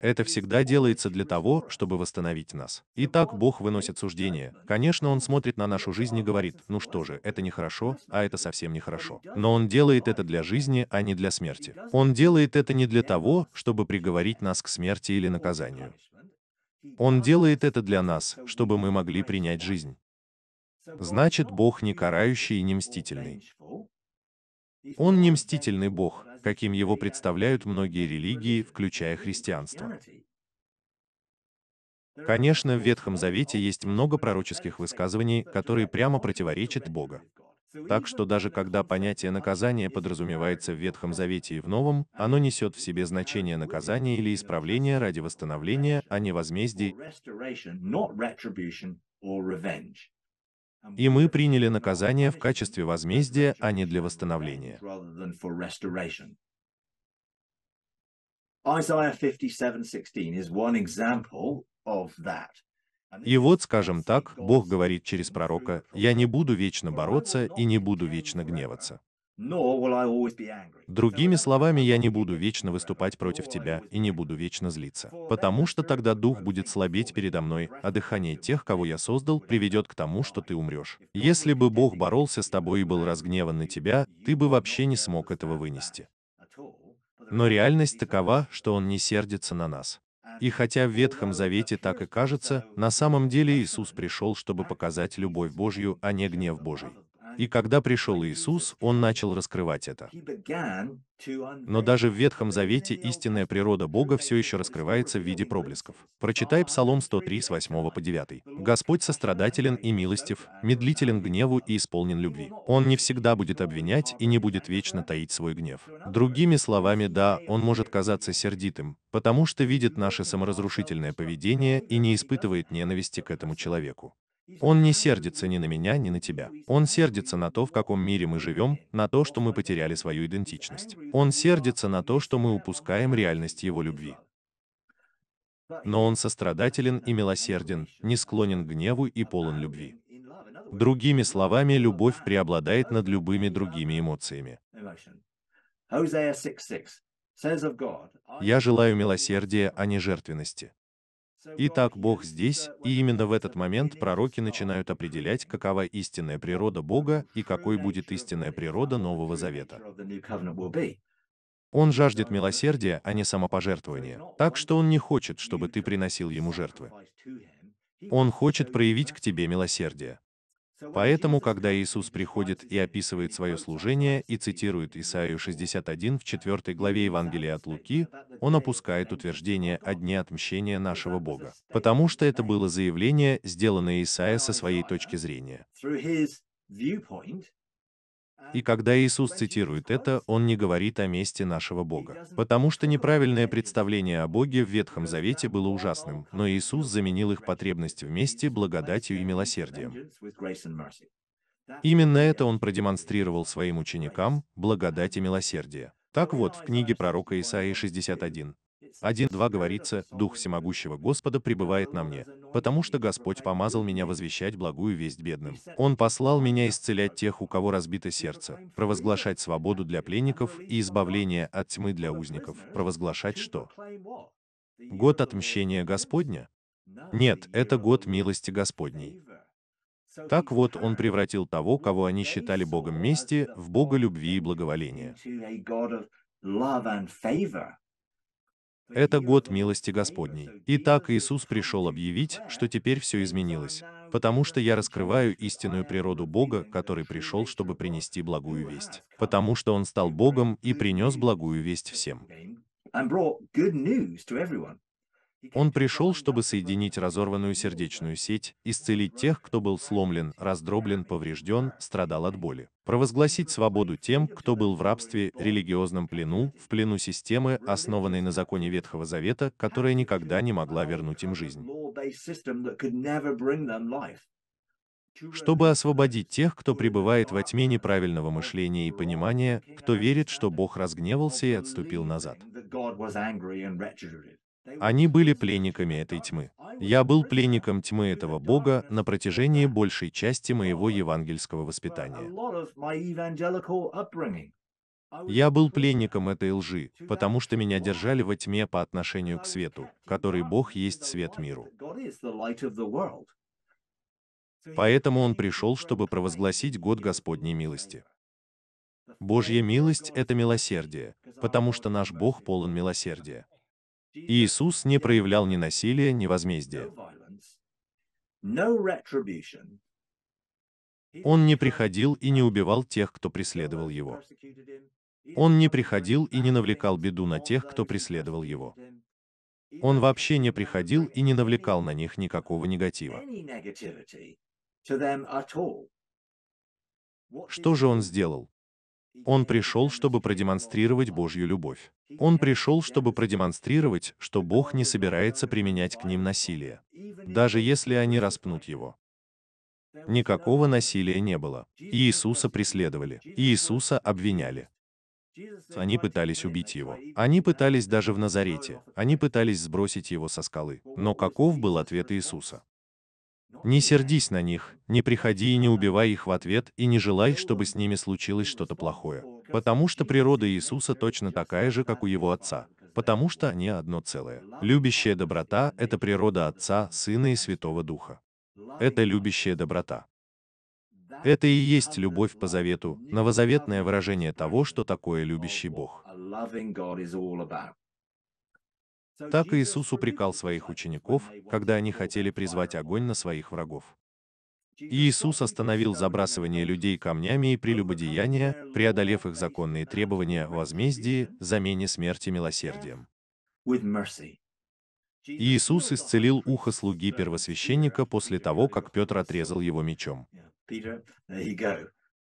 Это всегда делается для того, чтобы восстановить нас. И так Бог выносит суждение. Конечно, Он смотрит на нашу жизнь и говорит, ну что же, это нехорошо, а это совсем нехорошо. Но Он делает это для жизни, а не для смерти. Он делает это не для того, чтобы приговорить нас к смерти или наказанию. Он делает это для нас, чтобы мы могли принять жизнь. Значит, Бог не карающий и не мстительный. Он не мстительный Бог, каким его представляют многие религии, включая христианство. Конечно, в Ветхом Завете есть много пророческих высказываний, которые прямо противоречат Бога. Так что даже когда понятие наказания подразумевается в Ветхом Завете и в Новом, оно несет в себе значение наказания или исправления ради восстановления, а не возмездия. И мы приняли наказание в качестве возмездия, а не для восстановления. И вот, скажем так, Бог говорит через пророка, «Я не буду вечно бороться и не буду вечно гневаться». Другими словами, я не буду вечно выступать против тебя и не буду вечно злиться, потому что тогда дух будет слабеть передо мной, а дыхание тех, кого я создал, приведет к тому, что ты умрешь. Если бы Бог боролся с тобой и был разгневан на тебя, ты бы вообще не смог этого вынести. Но реальность такова, что Он не сердится на нас. И хотя в Ветхом Завете так и кажется, на самом деле Иисус пришел, чтобы показать любовь Божью, а не гнев Божий. И когда пришел Иисус, он начал раскрывать это. Но даже в Ветхом Завете истинная природа Бога все еще раскрывается в виде проблесков. Прочитай Псалом 103 с 8 по 9. «Господь сострадателен и милостив, медлителен гневу и исполнен любви. Он не всегда будет обвинять и не будет вечно таить свой гнев». Другими словами, да, он может казаться сердитым, потому что видит наше саморазрушительное поведение и не испытывает ненависти к этому человеку. Он не сердится ни на меня, ни на тебя. Он сердится на то, в каком мире мы живем, на то, что мы потеряли свою идентичность. Он сердится на то, что мы упускаем реальность его любви. Но он сострадателен и милосерден, не склонен к гневу и полон любви. Другими словами, любовь преобладает над любыми другими эмоциями. Я желаю милосердия, а не жертвенности. Итак, Бог здесь, и именно в этот момент пророки начинают определять, какова истинная природа Бога и какой будет истинная природа Нового Завета. Он жаждет милосердия, а не самопожертвования, так что он не хочет, чтобы ты приносил ему жертвы. Он хочет проявить к тебе милосердие. Поэтому, когда Иисус приходит и описывает свое служение и цитирует Исаию 61 в 4 главе Евангелия от Луки, он опускает утверждение о дне отмщения нашего Бога, потому что это было заявление, сделанное Исаия со своей точки зрения. И когда Иисус цитирует это, он не говорит о месте нашего Бога. Потому что неправильное представление о Боге в Ветхом Завете было ужасным, но Иисус заменил их потребность вместе благодатью и милосердием. Именно это он продемонстрировал своим ученикам, благодать и милосердие. Так вот, в книге пророка Исаии 61, 1.2 говорится, «Дух всемогущего Господа пребывает на мне, потому что Господь помазал меня возвещать благую весть бедным. Он послал меня исцелять тех, у кого разбито сердце, провозглашать свободу для пленников и избавление от тьмы для узников, провозглашать что? Год отмщения Господня? Нет, это год милости Господней. Так вот, он превратил того, кого они считали богом мести, в бога любви и благоволения. Это год милости Господней. Итак, Иисус пришел объявить, что теперь все изменилось, потому что я раскрываю истинную природу Бога, который пришел, чтобы принести благую весть, потому что Он стал Богом и принес благую весть всем. Он пришел, чтобы соединить разорванную сердечную сеть, исцелить тех, кто был сломлен, раздроблен, поврежден, страдал от боли. Провозгласить свободу тем, кто был в рабстве, религиозном плену, в плену системы, основанной на законе Ветхого Завета, которая никогда не могла вернуть им жизнь. Чтобы освободить тех, кто пребывает во тьме неправильного мышления и понимания, кто верит, что Бог разгневался и отступил назад. Они были пленниками этой тьмы. Я был пленником тьмы этого Бога на протяжении большей части моего евангельского воспитания. Я был пленником этой лжи, потому что меня держали во тьме по отношению к свету, который Бог есть свет миру. Поэтому Он пришел, чтобы провозгласить год Господней милости. Божья милость — это милосердие, потому что наш Бог полон милосердия. Иисус не проявлял ни насилия, ни возмездия. Он не приходил и не убивал тех, кто преследовал его. Он не приходил и не навлекал беду на тех, кто преследовал его. Он вообще не приходил и не навлекал на них никакого негатива. Что же он сделал? Он пришел, чтобы продемонстрировать Божью любовь. Он пришел, чтобы продемонстрировать, что Бог не собирается применять к ним насилие, даже если они распнут его. Никакого насилия не было. Иисуса преследовали. Иисуса обвиняли. Они пытались убить его. Они пытались даже в Назарете. Они пытались сбросить его со скалы. Но каков был ответ Иисуса? Не сердись на них, не приходи и не убивай их в ответ и не желай, чтобы с ними случилось что-то плохое. Потому что природа Иисуса точно такая же, как у его отца. Потому что они одно целое. Любящая доброта – это природа Отца, Сына и Святого Духа. Это любящая доброта. Это и есть любовь по завету, новозаветное выражение того, что такое любящий Бог. Так Иисус упрекал своих учеников, когда они хотели призвать огонь на своих врагов. Иисус остановил забрасывание людей камнями и прелюбодеяния, преодолев их законные требования о возмездии, замене смерти милосердием. Иисус исцелил ухо слуги первосвященника после того, как Петр отрезал его мечом.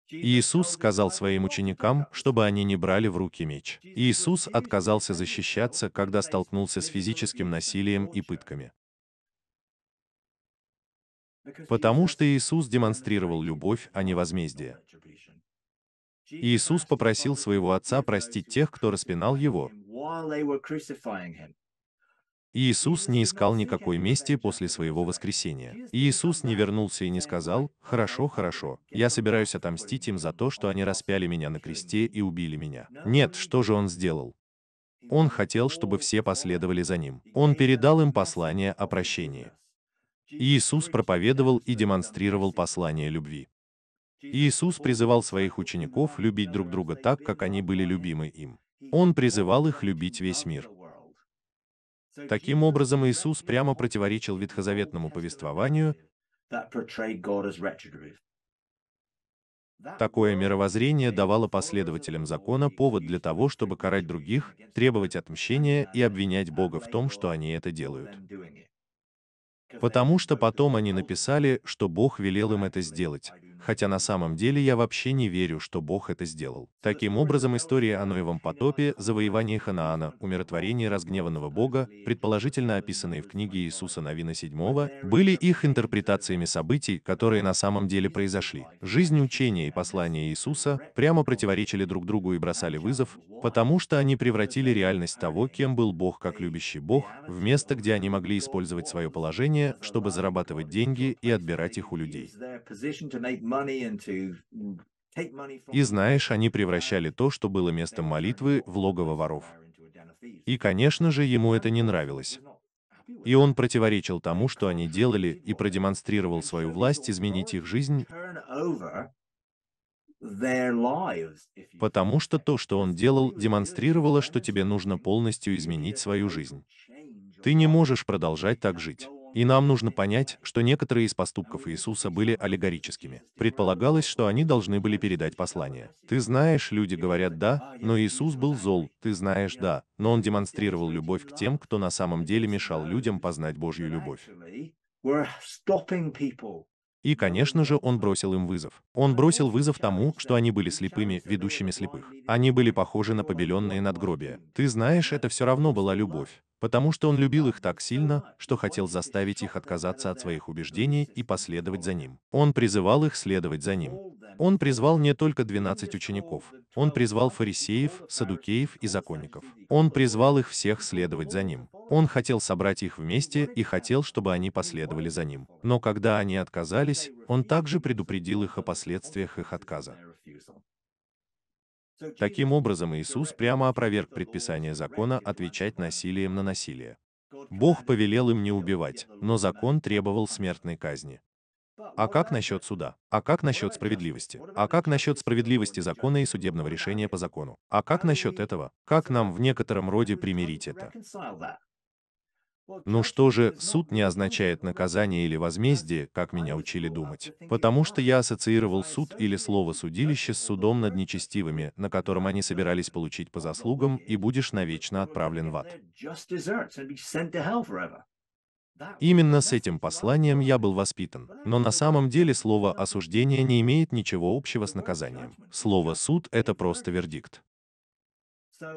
Иисус сказал своим ученикам, чтобы они не брали в руки меч. Иисус отказался защищаться, когда столкнулся с физическим насилием и пытками. Потому что Иисус демонстрировал любовь, а не возмездие. Иисус попросил своего отца простить тех, кто распинал его. Иисус не искал никакой мести после своего воскресения. Иисус не вернулся и не сказал, «Хорошо, хорошо, я собираюсь отомстить им за то, что они распяли меня на кресте и убили меня». Нет, что же он сделал? Он хотел, чтобы все последовали за ним. Он передал им послание о прощении. Иисус проповедовал и демонстрировал послание любви. Иисус призывал своих учеников любить друг друга так, как они были любимы им. Он призывал их любить весь мир. Таким образом, Иисус прямо противоречил ветхозаветному повествованию. Такое мировоззрение давало последователям закона повод для того, чтобы карать других, требовать отмщения и обвинять Бога в том, что они это делают. Потому что потом они написали, что Бог велел им это сделать хотя на самом деле я вообще не верю, что Бог это сделал. Таким образом, история о Ноевом потопе, завоевании Ханаана, умиротворении разгневанного Бога, предположительно описанные в книге Иисуса Навина VII, были их интерпретациями событий, которые на самом деле произошли. Жизнь учения и послания Иисуса прямо противоречили друг другу и бросали вызов, потому что они превратили реальность того, кем был Бог как любящий Бог, в место, где они могли использовать свое положение, чтобы зарабатывать деньги и отбирать их у людей. И знаешь, они превращали то, что было местом молитвы, в логово воров. И, конечно же, ему это не нравилось. И он противоречил тому, что они делали, и продемонстрировал свою власть изменить их жизнь, потому что то, что он делал, демонстрировало, что тебе нужно полностью изменить свою жизнь. Ты не можешь продолжать так жить. И нам нужно понять, что некоторые из поступков Иисуса были аллегорическими. Предполагалось, что они должны были передать послание. Ты знаешь, люди говорят «да», но Иисус был зол, ты знаешь «да», но он демонстрировал любовь к тем, кто на самом деле мешал людям познать Божью любовь. И, конечно же, он бросил им вызов. Он бросил вызов тому, что они были слепыми, ведущими слепых. Они были похожи на побеленные надгробия. Ты знаешь, это все равно была любовь потому что он любил их так сильно, что хотел заставить их отказаться от своих убеждений и последовать за ним. Он призывал их следовать за ним. Он призвал не только 12 учеников, он призвал фарисеев, садукеев и законников. Он призвал их всех следовать за ним. Он хотел собрать их вместе и хотел, чтобы они последовали за ним. Но когда они отказались, он также предупредил их о последствиях их отказа. Таким образом, Иисус прямо опроверг предписание закона отвечать насилием на насилие. Бог повелел им не убивать, но закон требовал смертной казни. А как насчет суда? А как насчет справедливости? А как насчет справедливости закона и судебного решения по закону? А как насчет этого? Как нам в некотором роде примирить это? Ну что же, суд не означает наказание или возмездие, как меня учили думать. Потому что я ассоциировал суд или слово «судилище» с судом над нечестивыми, на котором они собирались получить по заслугам, и будешь навечно отправлен в ад. Именно с этим посланием я был воспитан. Но на самом деле слово «осуждение» не имеет ничего общего с наказанием. Слово «суд» — это просто вердикт.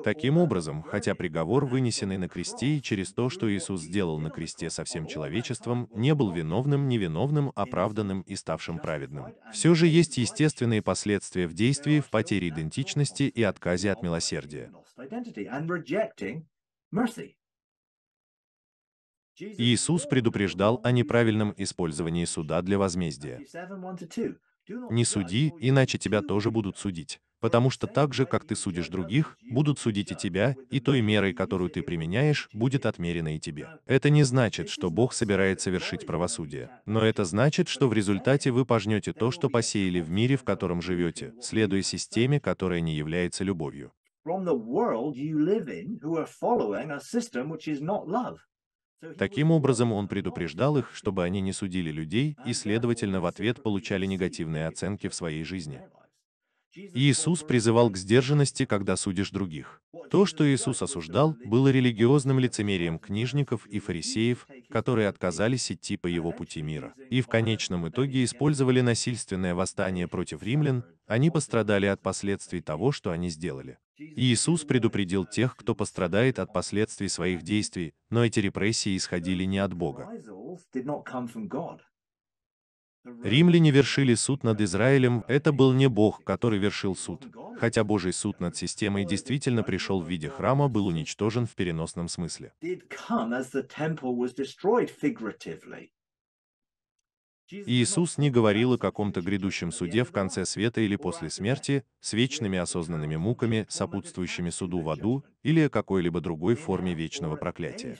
Таким образом, хотя приговор, вынесенный на кресте и через то, что Иисус сделал на кресте со всем человечеством, не был виновным, невиновным, оправданным а и ставшим праведным, все же есть естественные последствия в действии в потере идентичности и отказе от милосердия. Иисус предупреждал о неправильном использовании суда для возмездия. Не суди, иначе тебя тоже будут судить. Потому что так же, как ты судишь других, будут судить и тебя, и той мерой, которую ты применяешь, будет отмерена и тебе. Это не значит, что Бог собирается вершить правосудие. Но это значит, что в результате вы пожнете то, что посеяли в мире, в котором живете, следуя системе, которая не является любовью. Таким образом, он предупреждал их, чтобы они не судили людей и, следовательно, в ответ получали негативные оценки в своей жизни. Иисус призывал к сдержанности, когда судишь других. То, что Иисус осуждал, было религиозным лицемерием книжников и фарисеев, которые отказались идти по его пути мира. И в конечном итоге использовали насильственное восстание против римлян, они пострадали от последствий того, что они сделали. Иисус предупредил тех, кто пострадает от последствий своих действий, но эти репрессии исходили не от Бога. Римляне вершили суд над Израилем, это был не Бог, который вершил суд. Хотя Божий суд над системой действительно пришел в виде храма, был уничтожен в переносном смысле. Иисус не говорил о каком-то грядущем суде в конце света или после смерти, с вечными осознанными муками, сопутствующими суду в аду, или о какой-либо другой форме вечного проклятия.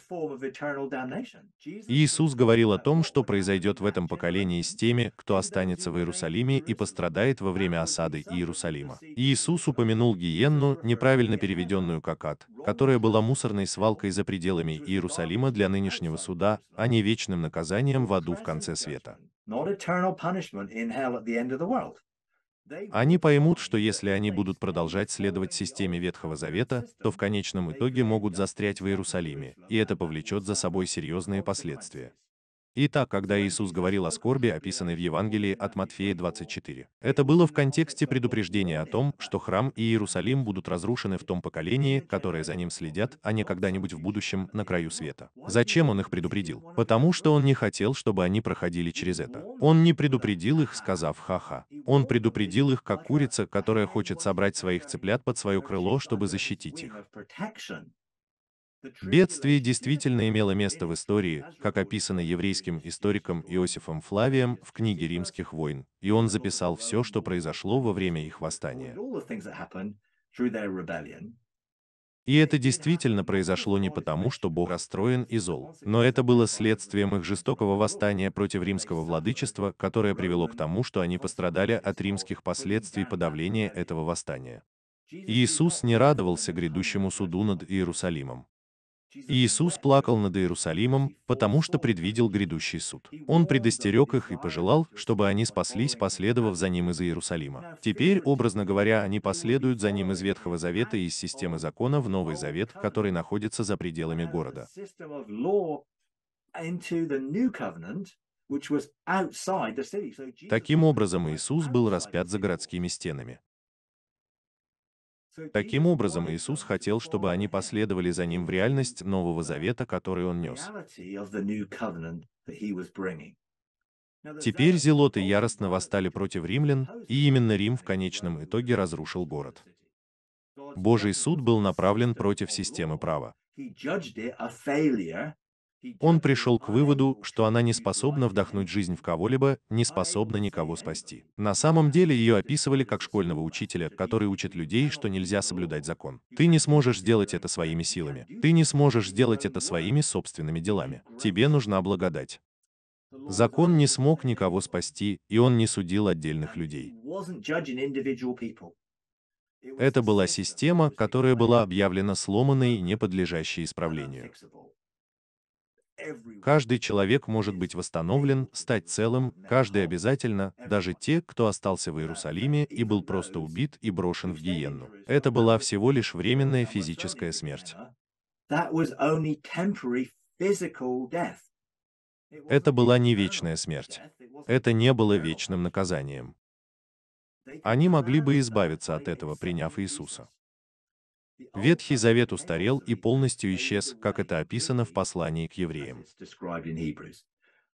Иисус говорил о том, что произойдет в этом поколении с теми, кто останется в Иерусалиме и пострадает во время осады Иерусалима. Иисус упомянул гиенну, неправильно переведенную как ад, которая была мусорной свалкой за пределами Иерусалима для нынешнего суда, а не вечным наказанием в аду в конце света. Они поймут, что если они будут продолжать следовать системе Ветхого Завета, то в конечном итоге могут застрять в Иерусалиме, и это повлечет за собой серьезные последствия. Итак, когда Иисус говорил о скорби, описанной в Евангелии от Матфея 24, это было в контексте предупреждения о том, что храм и Иерусалим будут разрушены в том поколении, которое за ним следят, а не когда-нибудь в будущем на краю света. Зачем он их предупредил? Потому что он не хотел, чтобы они проходили через это. Он не предупредил их, сказав «ха-ха». Он предупредил их, как курица, которая хочет собрать своих цыплят под свое крыло, чтобы защитить их. Бедствие действительно имело место в истории, как описано еврейским историком Иосифом Флавием в книге «Римских войн», и он записал все, что произошло во время их восстания. И это действительно произошло не потому, что Бог расстроен и зол, но это было следствием их жестокого восстания против римского владычества, которое привело к тому, что они пострадали от римских последствий подавления этого восстания. Иисус не радовался грядущему суду над Иерусалимом. Иисус плакал над Иерусалимом, потому что предвидел грядущий суд. Он предостерег их и пожелал, чтобы они спаслись, последовав за ним из Иерусалима. Теперь, образно говоря, они последуют за ним из Ветхого Завета и из системы закона в Новый Завет, который находится за пределами города. Таким образом, Иисус был распят за городскими стенами. Таким образом, Иисус хотел, чтобы они последовали за Ним в реальность Нового Завета, который Он нес. Теперь зелоты яростно восстали против римлян, и именно Рим в конечном итоге разрушил город. Божий суд был направлен против системы права. Он пришел к выводу, что она не способна вдохнуть жизнь в кого-либо, не способна никого спасти. На самом деле ее описывали как школьного учителя, который учит людей, что нельзя соблюдать закон. Ты не сможешь сделать это своими силами. Ты не сможешь сделать это своими собственными делами. Тебе нужна благодать. Закон не смог никого спасти, и он не судил отдельных людей. Это была система, которая была объявлена сломанной и не подлежащей исправлению. Каждый человек может быть восстановлен, стать целым, каждый обязательно, даже те, кто остался в Иерусалиме и был просто убит и брошен в Гиенну. Это была всего лишь временная физическая смерть. Это была не вечная смерть. Это не было вечным наказанием. Они могли бы избавиться от этого, приняв Иисуса. Ветхий Завет устарел и полностью исчез, как это описано в послании к евреям.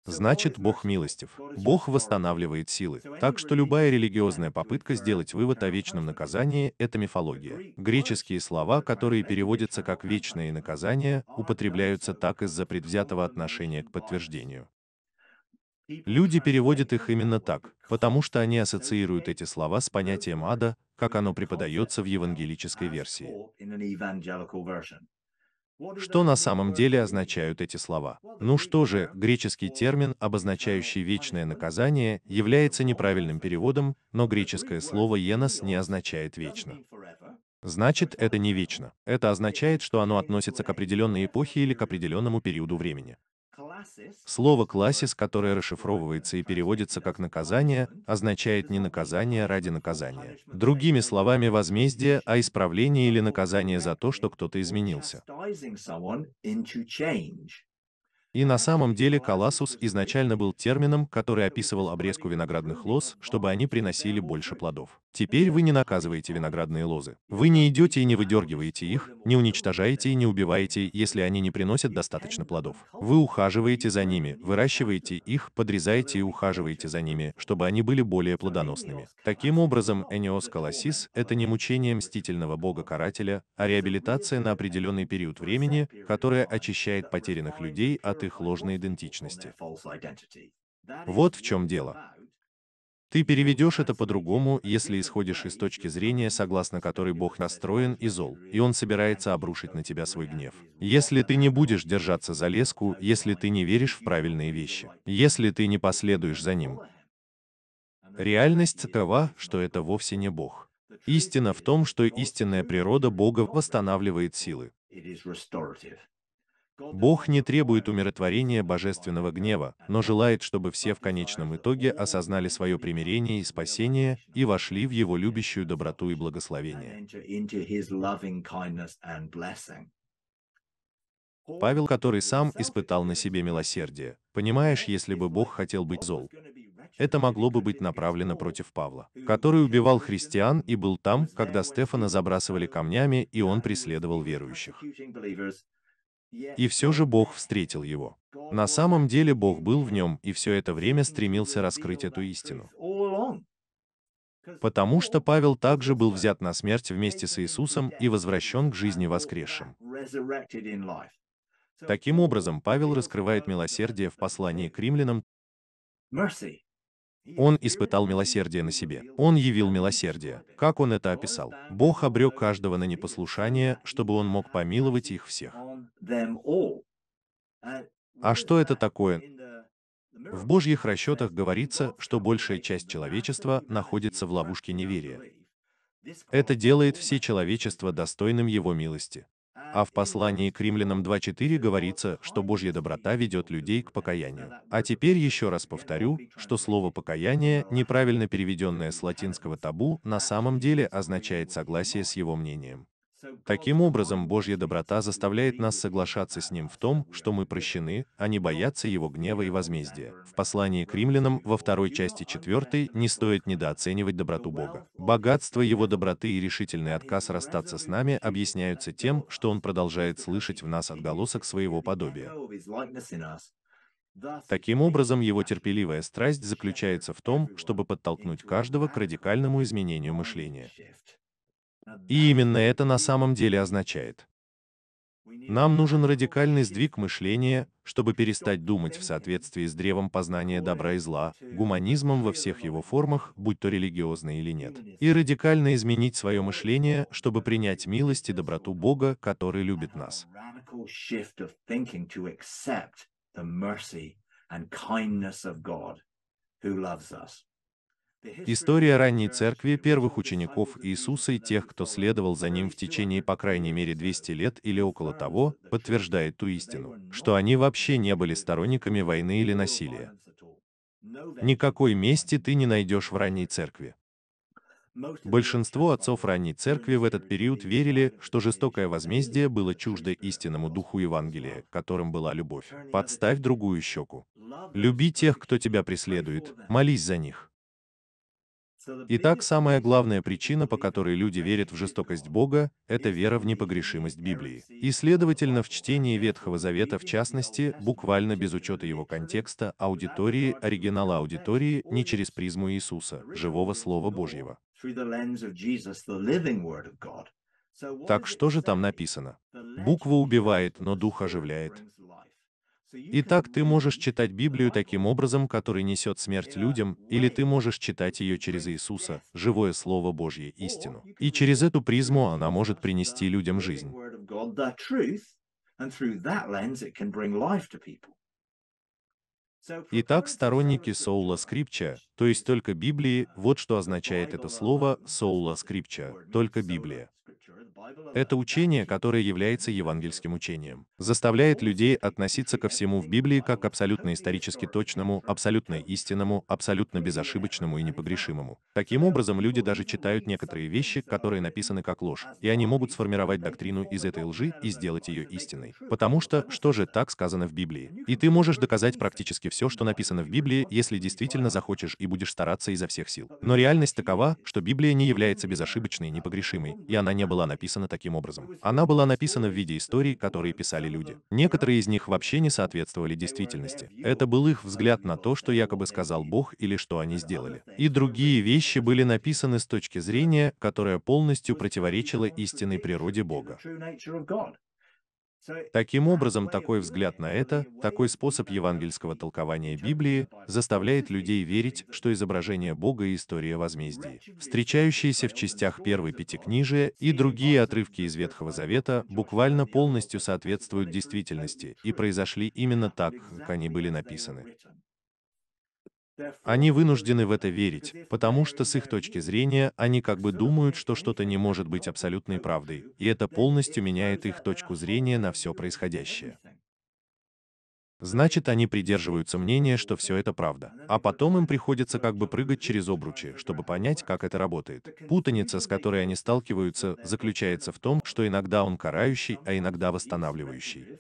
Значит, Бог милостив. Бог восстанавливает силы. Так что любая религиозная попытка сделать вывод о вечном наказании – это мифология. Греческие слова, которые переводятся как «вечное наказание», употребляются так из-за предвзятого отношения к подтверждению. Люди переводят их именно так, потому что они ассоциируют эти слова с понятием ада, как оно преподается в евангелической версии. Что на самом деле означают эти слова? Ну что же, греческий термин, обозначающий вечное наказание, является неправильным переводом, но греческое слово «енос» не означает «вечно». Значит, это не вечно. Это означает, что оно относится к определенной эпохе или к определенному периоду времени. Слово «классис», которое расшифровывается и переводится как «наказание», означает не наказание ради наказания. Другими словами, возмездие, а исправление или наказание за то, что кто-то изменился. И на самом деле колосус изначально был термином, который описывал обрезку виноградных лоз, чтобы они приносили больше плодов. Теперь вы не наказываете виноградные лозы. Вы не идете и не выдергиваете их, не уничтожаете и не убиваете, если они не приносят достаточно плодов. Вы ухаживаете за ними, выращиваете их, подрезаете и ухаживаете за ними, чтобы они были более плодоносными. Таким образом, Энеос Колосис — это не мучение мстительного бога-карателя, а реабилитация на определенный период времени, которая очищает потерянных людей от их ложной идентичности. Вот в чем дело. Ты переведешь это по-другому, если исходишь из точки зрения, согласно которой Бог настроен и зол, и Он собирается обрушить на тебя свой гнев. Если ты не будешь держаться за леску, если ты не веришь в правильные вещи, если ты не последуешь за Ним. Реальность такова, что это вовсе не Бог. Истина в том, что истинная природа Бога восстанавливает силы. Бог не требует умиротворения божественного гнева, но желает, чтобы все в конечном итоге осознали свое примирение и спасение и вошли в Его любящую доброту и благословение. Павел, который сам испытал на себе милосердие, понимаешь, если бы Бог хотел быть зол, это могло бы быть направлено против Павла, который убивал христиан и был там, когда Стефана забрасывали камнями, и он преследовал верующих. И все же Бог встретил его. На самом деле Бог был в нем и все это время стремился раскрыть эту истину. Потому что Павел также был взят на смерть вместе с Иисусом и возвращен к жизни воскресшим. Таким образом, Павел раскрывает милосердие в послании к римлянам он испытал милосердие на себе. Он явил милосердие. Как он это описал? Бог обрек каждого на непослушание, чтобы он мог помиловать их всех. А что это такое? В Божьих расчетах говорится, что большая часть человечества находится в ловушке неверия. Это делает все человечество достойным его милости. А в послании к римлянам 2.4 говорится, что Божья доброта ведет людей к покаянию. А теперь еще раз повторю, что слово «покаяние», неправильно переведенное с латинского «табу», на самом деле означает согласие с его мнением. Таким образом, Божья доброта заставляет нас соглашаться с Ним в том, что мы прощены, а не бояться Его гнева и возмездия. В послании к римлянам во второй части 4 не стоит недооценивать доброту Бога. Богатство Его доброты и решительный отказ расстаться с нами объясняются тем, что Он продолжает слышать в нас отголосок своего подобия. Таким образом, его терпеливая страсть заключается в том, чтобы подтолкнуть каждого к радикальному изменению мышления. И именно это на самом деле означает. Нам нужен радикальный сдвиг мышления, чтобы перестать думать в соответствии с древом познания добра и зла, гуманизмом во всех его формах, будь то религиозный или нет, и радикально изменить свое мышление, чтобы принять милость и доброту Бога, который любит нас. История ранней церкви, первых учеников Иисуса и тех, кто следовал за ним в течение по крайней мере 200 лет или около того, подтверждает ту истину, что они вообще не были сторонниками войны или насилия. Никакой мести ты не найдешь в ранней церкви. Большинство отцов ранней церкви в этот период верили, что жестокое возмездие было чуждо истинному духу Евангелия, которым была любовь. Подставь другую щеку. Люби тех, кто тебя преследует, молись за них. Итак, самая главная причина, по которой люди верят в жестокость Бога, это вера в непогрешимость Библии. И, следовательно, в чтении Ветхого Завета, в частности, буквально без учета его контекста, аудитории, оригинала аудитории, не через призму Иисуса, живого Слова Божьего. Так что же там написано? Буква убивает, но дух оживляет. Итак, ты можешь читать Библию таким образом, который несет смерть людям, или ты можешь читать ее через Иисуса, живое Слово Божье, истину. И через эту призму она может принести людям жизнь. Итак, сторонники Соула Скрипча, то есть только Библии, вот что означает это слово «Соула Скрипча», только Библия. Это учение, которое является евангельским учением, заставляет людей относиться ко всему в Библии как к абсолютно исторически точному, абсолютно истинному, абсолютно безошибочному и непогрешимому. Таким образом, люди даже читают некоторые вещи, которые написаны как ложь, и они могут сформировать доктрину из этой лжи и сделать ее истиной. Потому что, что же так сказано в Библии? И ты можешь доказать практически все, что написано в Библии, если действительно захочешь и будешь стараться изо всех сил. Но реальность такова, что Библия не является безошибочной и непогрешимой, и она не была написана именно таким образом. Она была написана в виде историй, которые писали люди. Некоторые из них вообще не соответствовали действительности. Это был их взгляд на то, что якобы сказал Бог или что они сделали. И другие вещи были написаны с точки зрения, которая полностью противоречила истинной природе Бога. Таким образом, такой взгляд на это, такой способ евангельского толкования Библии заставляет людей верить, что изображение Бога и история возмездия, встречающиеся в частях первой пятикнижия и другие отрывки из Ветхого Завета, буквально полностью соответствуют действительности и произошли именно так, как они были написаны. Они вынуждены в это верить, потому что с их точки зрения они как бы думают, что что-то не может быть абсолютной правдой, и это полностью меняет их точку зрения на все происходящее. Значит, они придерживаются мнения, что все это правда. А потом им приходится как бы прыгать через обручи, чтобы понять, как это работает. Путаница, с которой они сталкиваются, заключается в том, что иногда он карающий, а иногда восстанавливающий.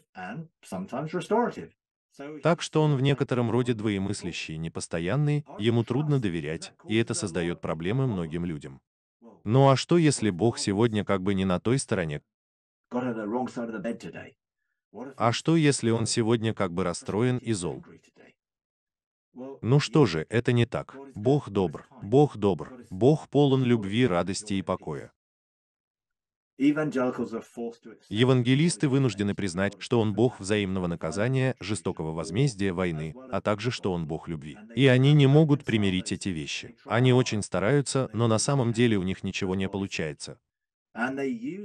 Так что он в некотором роде двоемыслящий, непостоянный, ему трудно доверять, и это создает проблемы многим людям. Ну а что, если Бог сегодня как бы не на той стороне? А что, если он сегодня как бы расстроен и зол? Ну что же, это не так. Бог добр, Бог добр, Бог полон любви, радости и покоя. Евангелисты вынуждены признать, что Он Бог взаимного наказания, жестокого возмездия, войны, а также, что Он Бог любви. И они не могут примирить эти вещи. Они очень стараются, но на самом деле у них ничего не получается.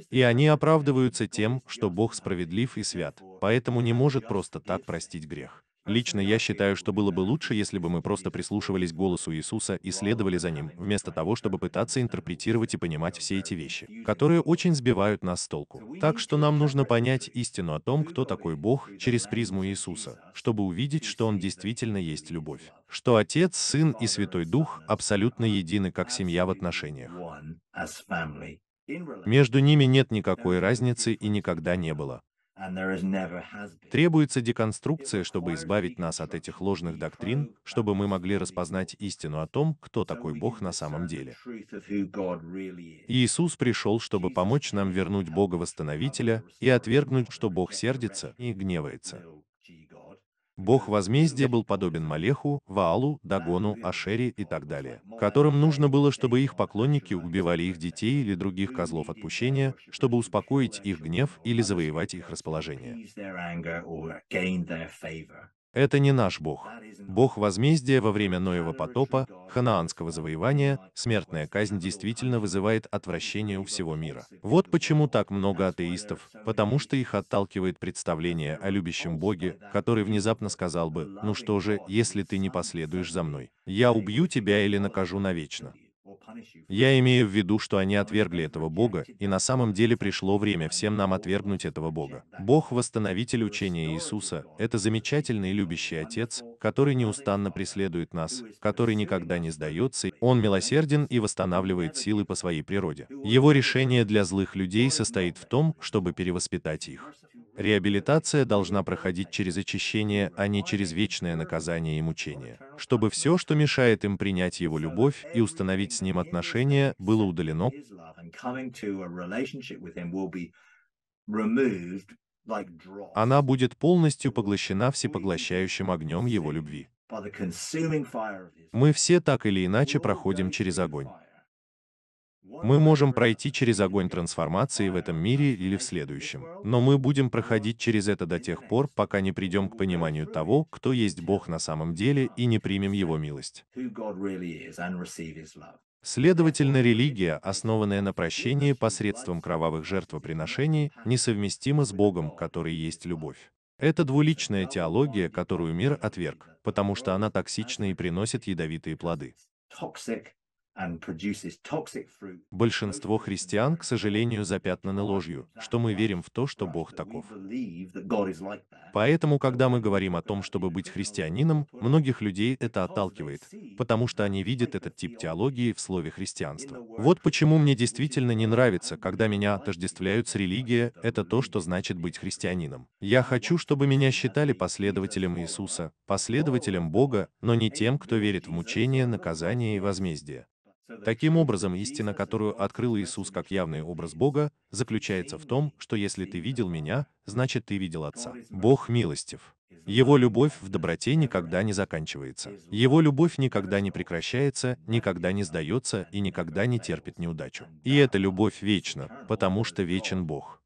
И они оправдываются тем, что Бог справедлив и свят, поэтому не может просто так простить грех. Лично я считаю, что было бы лучше, если бы мы просто прислушивались к голосу Иисуса и следовали за ним, вместо того, чтобы пытаться интерпретировать и понимать все эти вещи, которые очень сбивают нас с толку. Так что нам нужно понять истину о том, кто такой Бог, через призму Иисуса, чтобы увидеть, что Он действительно есть любовь. Что Отец, Сын и Святой Дух абсолютно едины как семья в отношениях. Между ними нет никакой разницы и никогда не было. Требуется деконструкция, чтобы избавить нас от этих ложных доктрин, чтобы мы могли распознать истину о том, кто такой Бог на самом деле. Иисус пришел, чтобы помочь нам вернуть Бога-восстановителя и отвергнуть, что Бог сердится и гневается. Бог возмездия был подобен Малеху, Ваалу, Дагону, Ашери и так далее, которым нужно было, чтобы их поклонники убивали их детей или других козлов отпущения, чтобы успокоить их гнев или завоевать их расположение. Это не наш Бог. Бог возмездия во время Ноева потопа, ханаанского завоевания, смертная казнь действительно вызывает отвращение у всего мира. Вот почему так много атеистов, потому что их отталкивает представление о любящем Боге, который внезапно сказал бы, ну что же, если ты не последуешь за мной, я убью тебя или накажу навечно. Я имею в виду, что они отвергли этого Бога, и на самом деле пришло время всем нам отвергнуть этого Бога. Бог – восстановитель учения Иисуса, это замечательный любящий Отец, который неустанно преследует нас, который никогда не сдается, Он милосерден и восстанавливает силы по своей природе. Его решение для злых людей состоит в том, чтобы перевоспитать их. Реабилитация должна проходить через очищение, а не через вечное наказание и мучение, чтобы все, что мешает им принять его любовь и установить с ним отношения, было удалено. Она будет полностью поглощена всепоглощающим огнем его любви. Мы все так или иначе проходим через огонь. Мы можем пройти через огонь трансформации в этом мире или в следующем, но мы будем проходить через это до тех пор, пока не придем к пониманию того, кто есть Бог на самом деле, и не примем Его милость. Следовательно, религия, основанная на прощении посредством кровавых жертвоприношений, несовместима с Богом, который есть любовь. Это двуличная теология, которую мир отверг, потому что она токсична и приносит ядовитые плоды. Toxic Большинство христиан, к сожалению, запятнаны ложью, что мы верим в то, что Бог таков. Поэтому, когда мы говорим о том, чтобы быть христианином, многих людей это отталкивает, потому что они видят этот тип теологии в слове христианства. Вот почему мне действительно не нравится, когда меня отождествляют с религией, это то, что значит быть христианином. Я хочу, чтобы меня считали последователем Иисуса, последователем Бога, но не тем, кто верит в мучение, наказание и возмездие. Таким образом, истина, которую открыл Иисус как явный образ Бога, заключается в том, что если ты видел меня, значит ты видел Отца. Бог милостив. Его любовь в доброте никогда не заканчивается. Его любовь никогда не прекращается, никогда не сдается и никогда не терпит неудачу. И эта любовь вечна, потому что вечен Бог.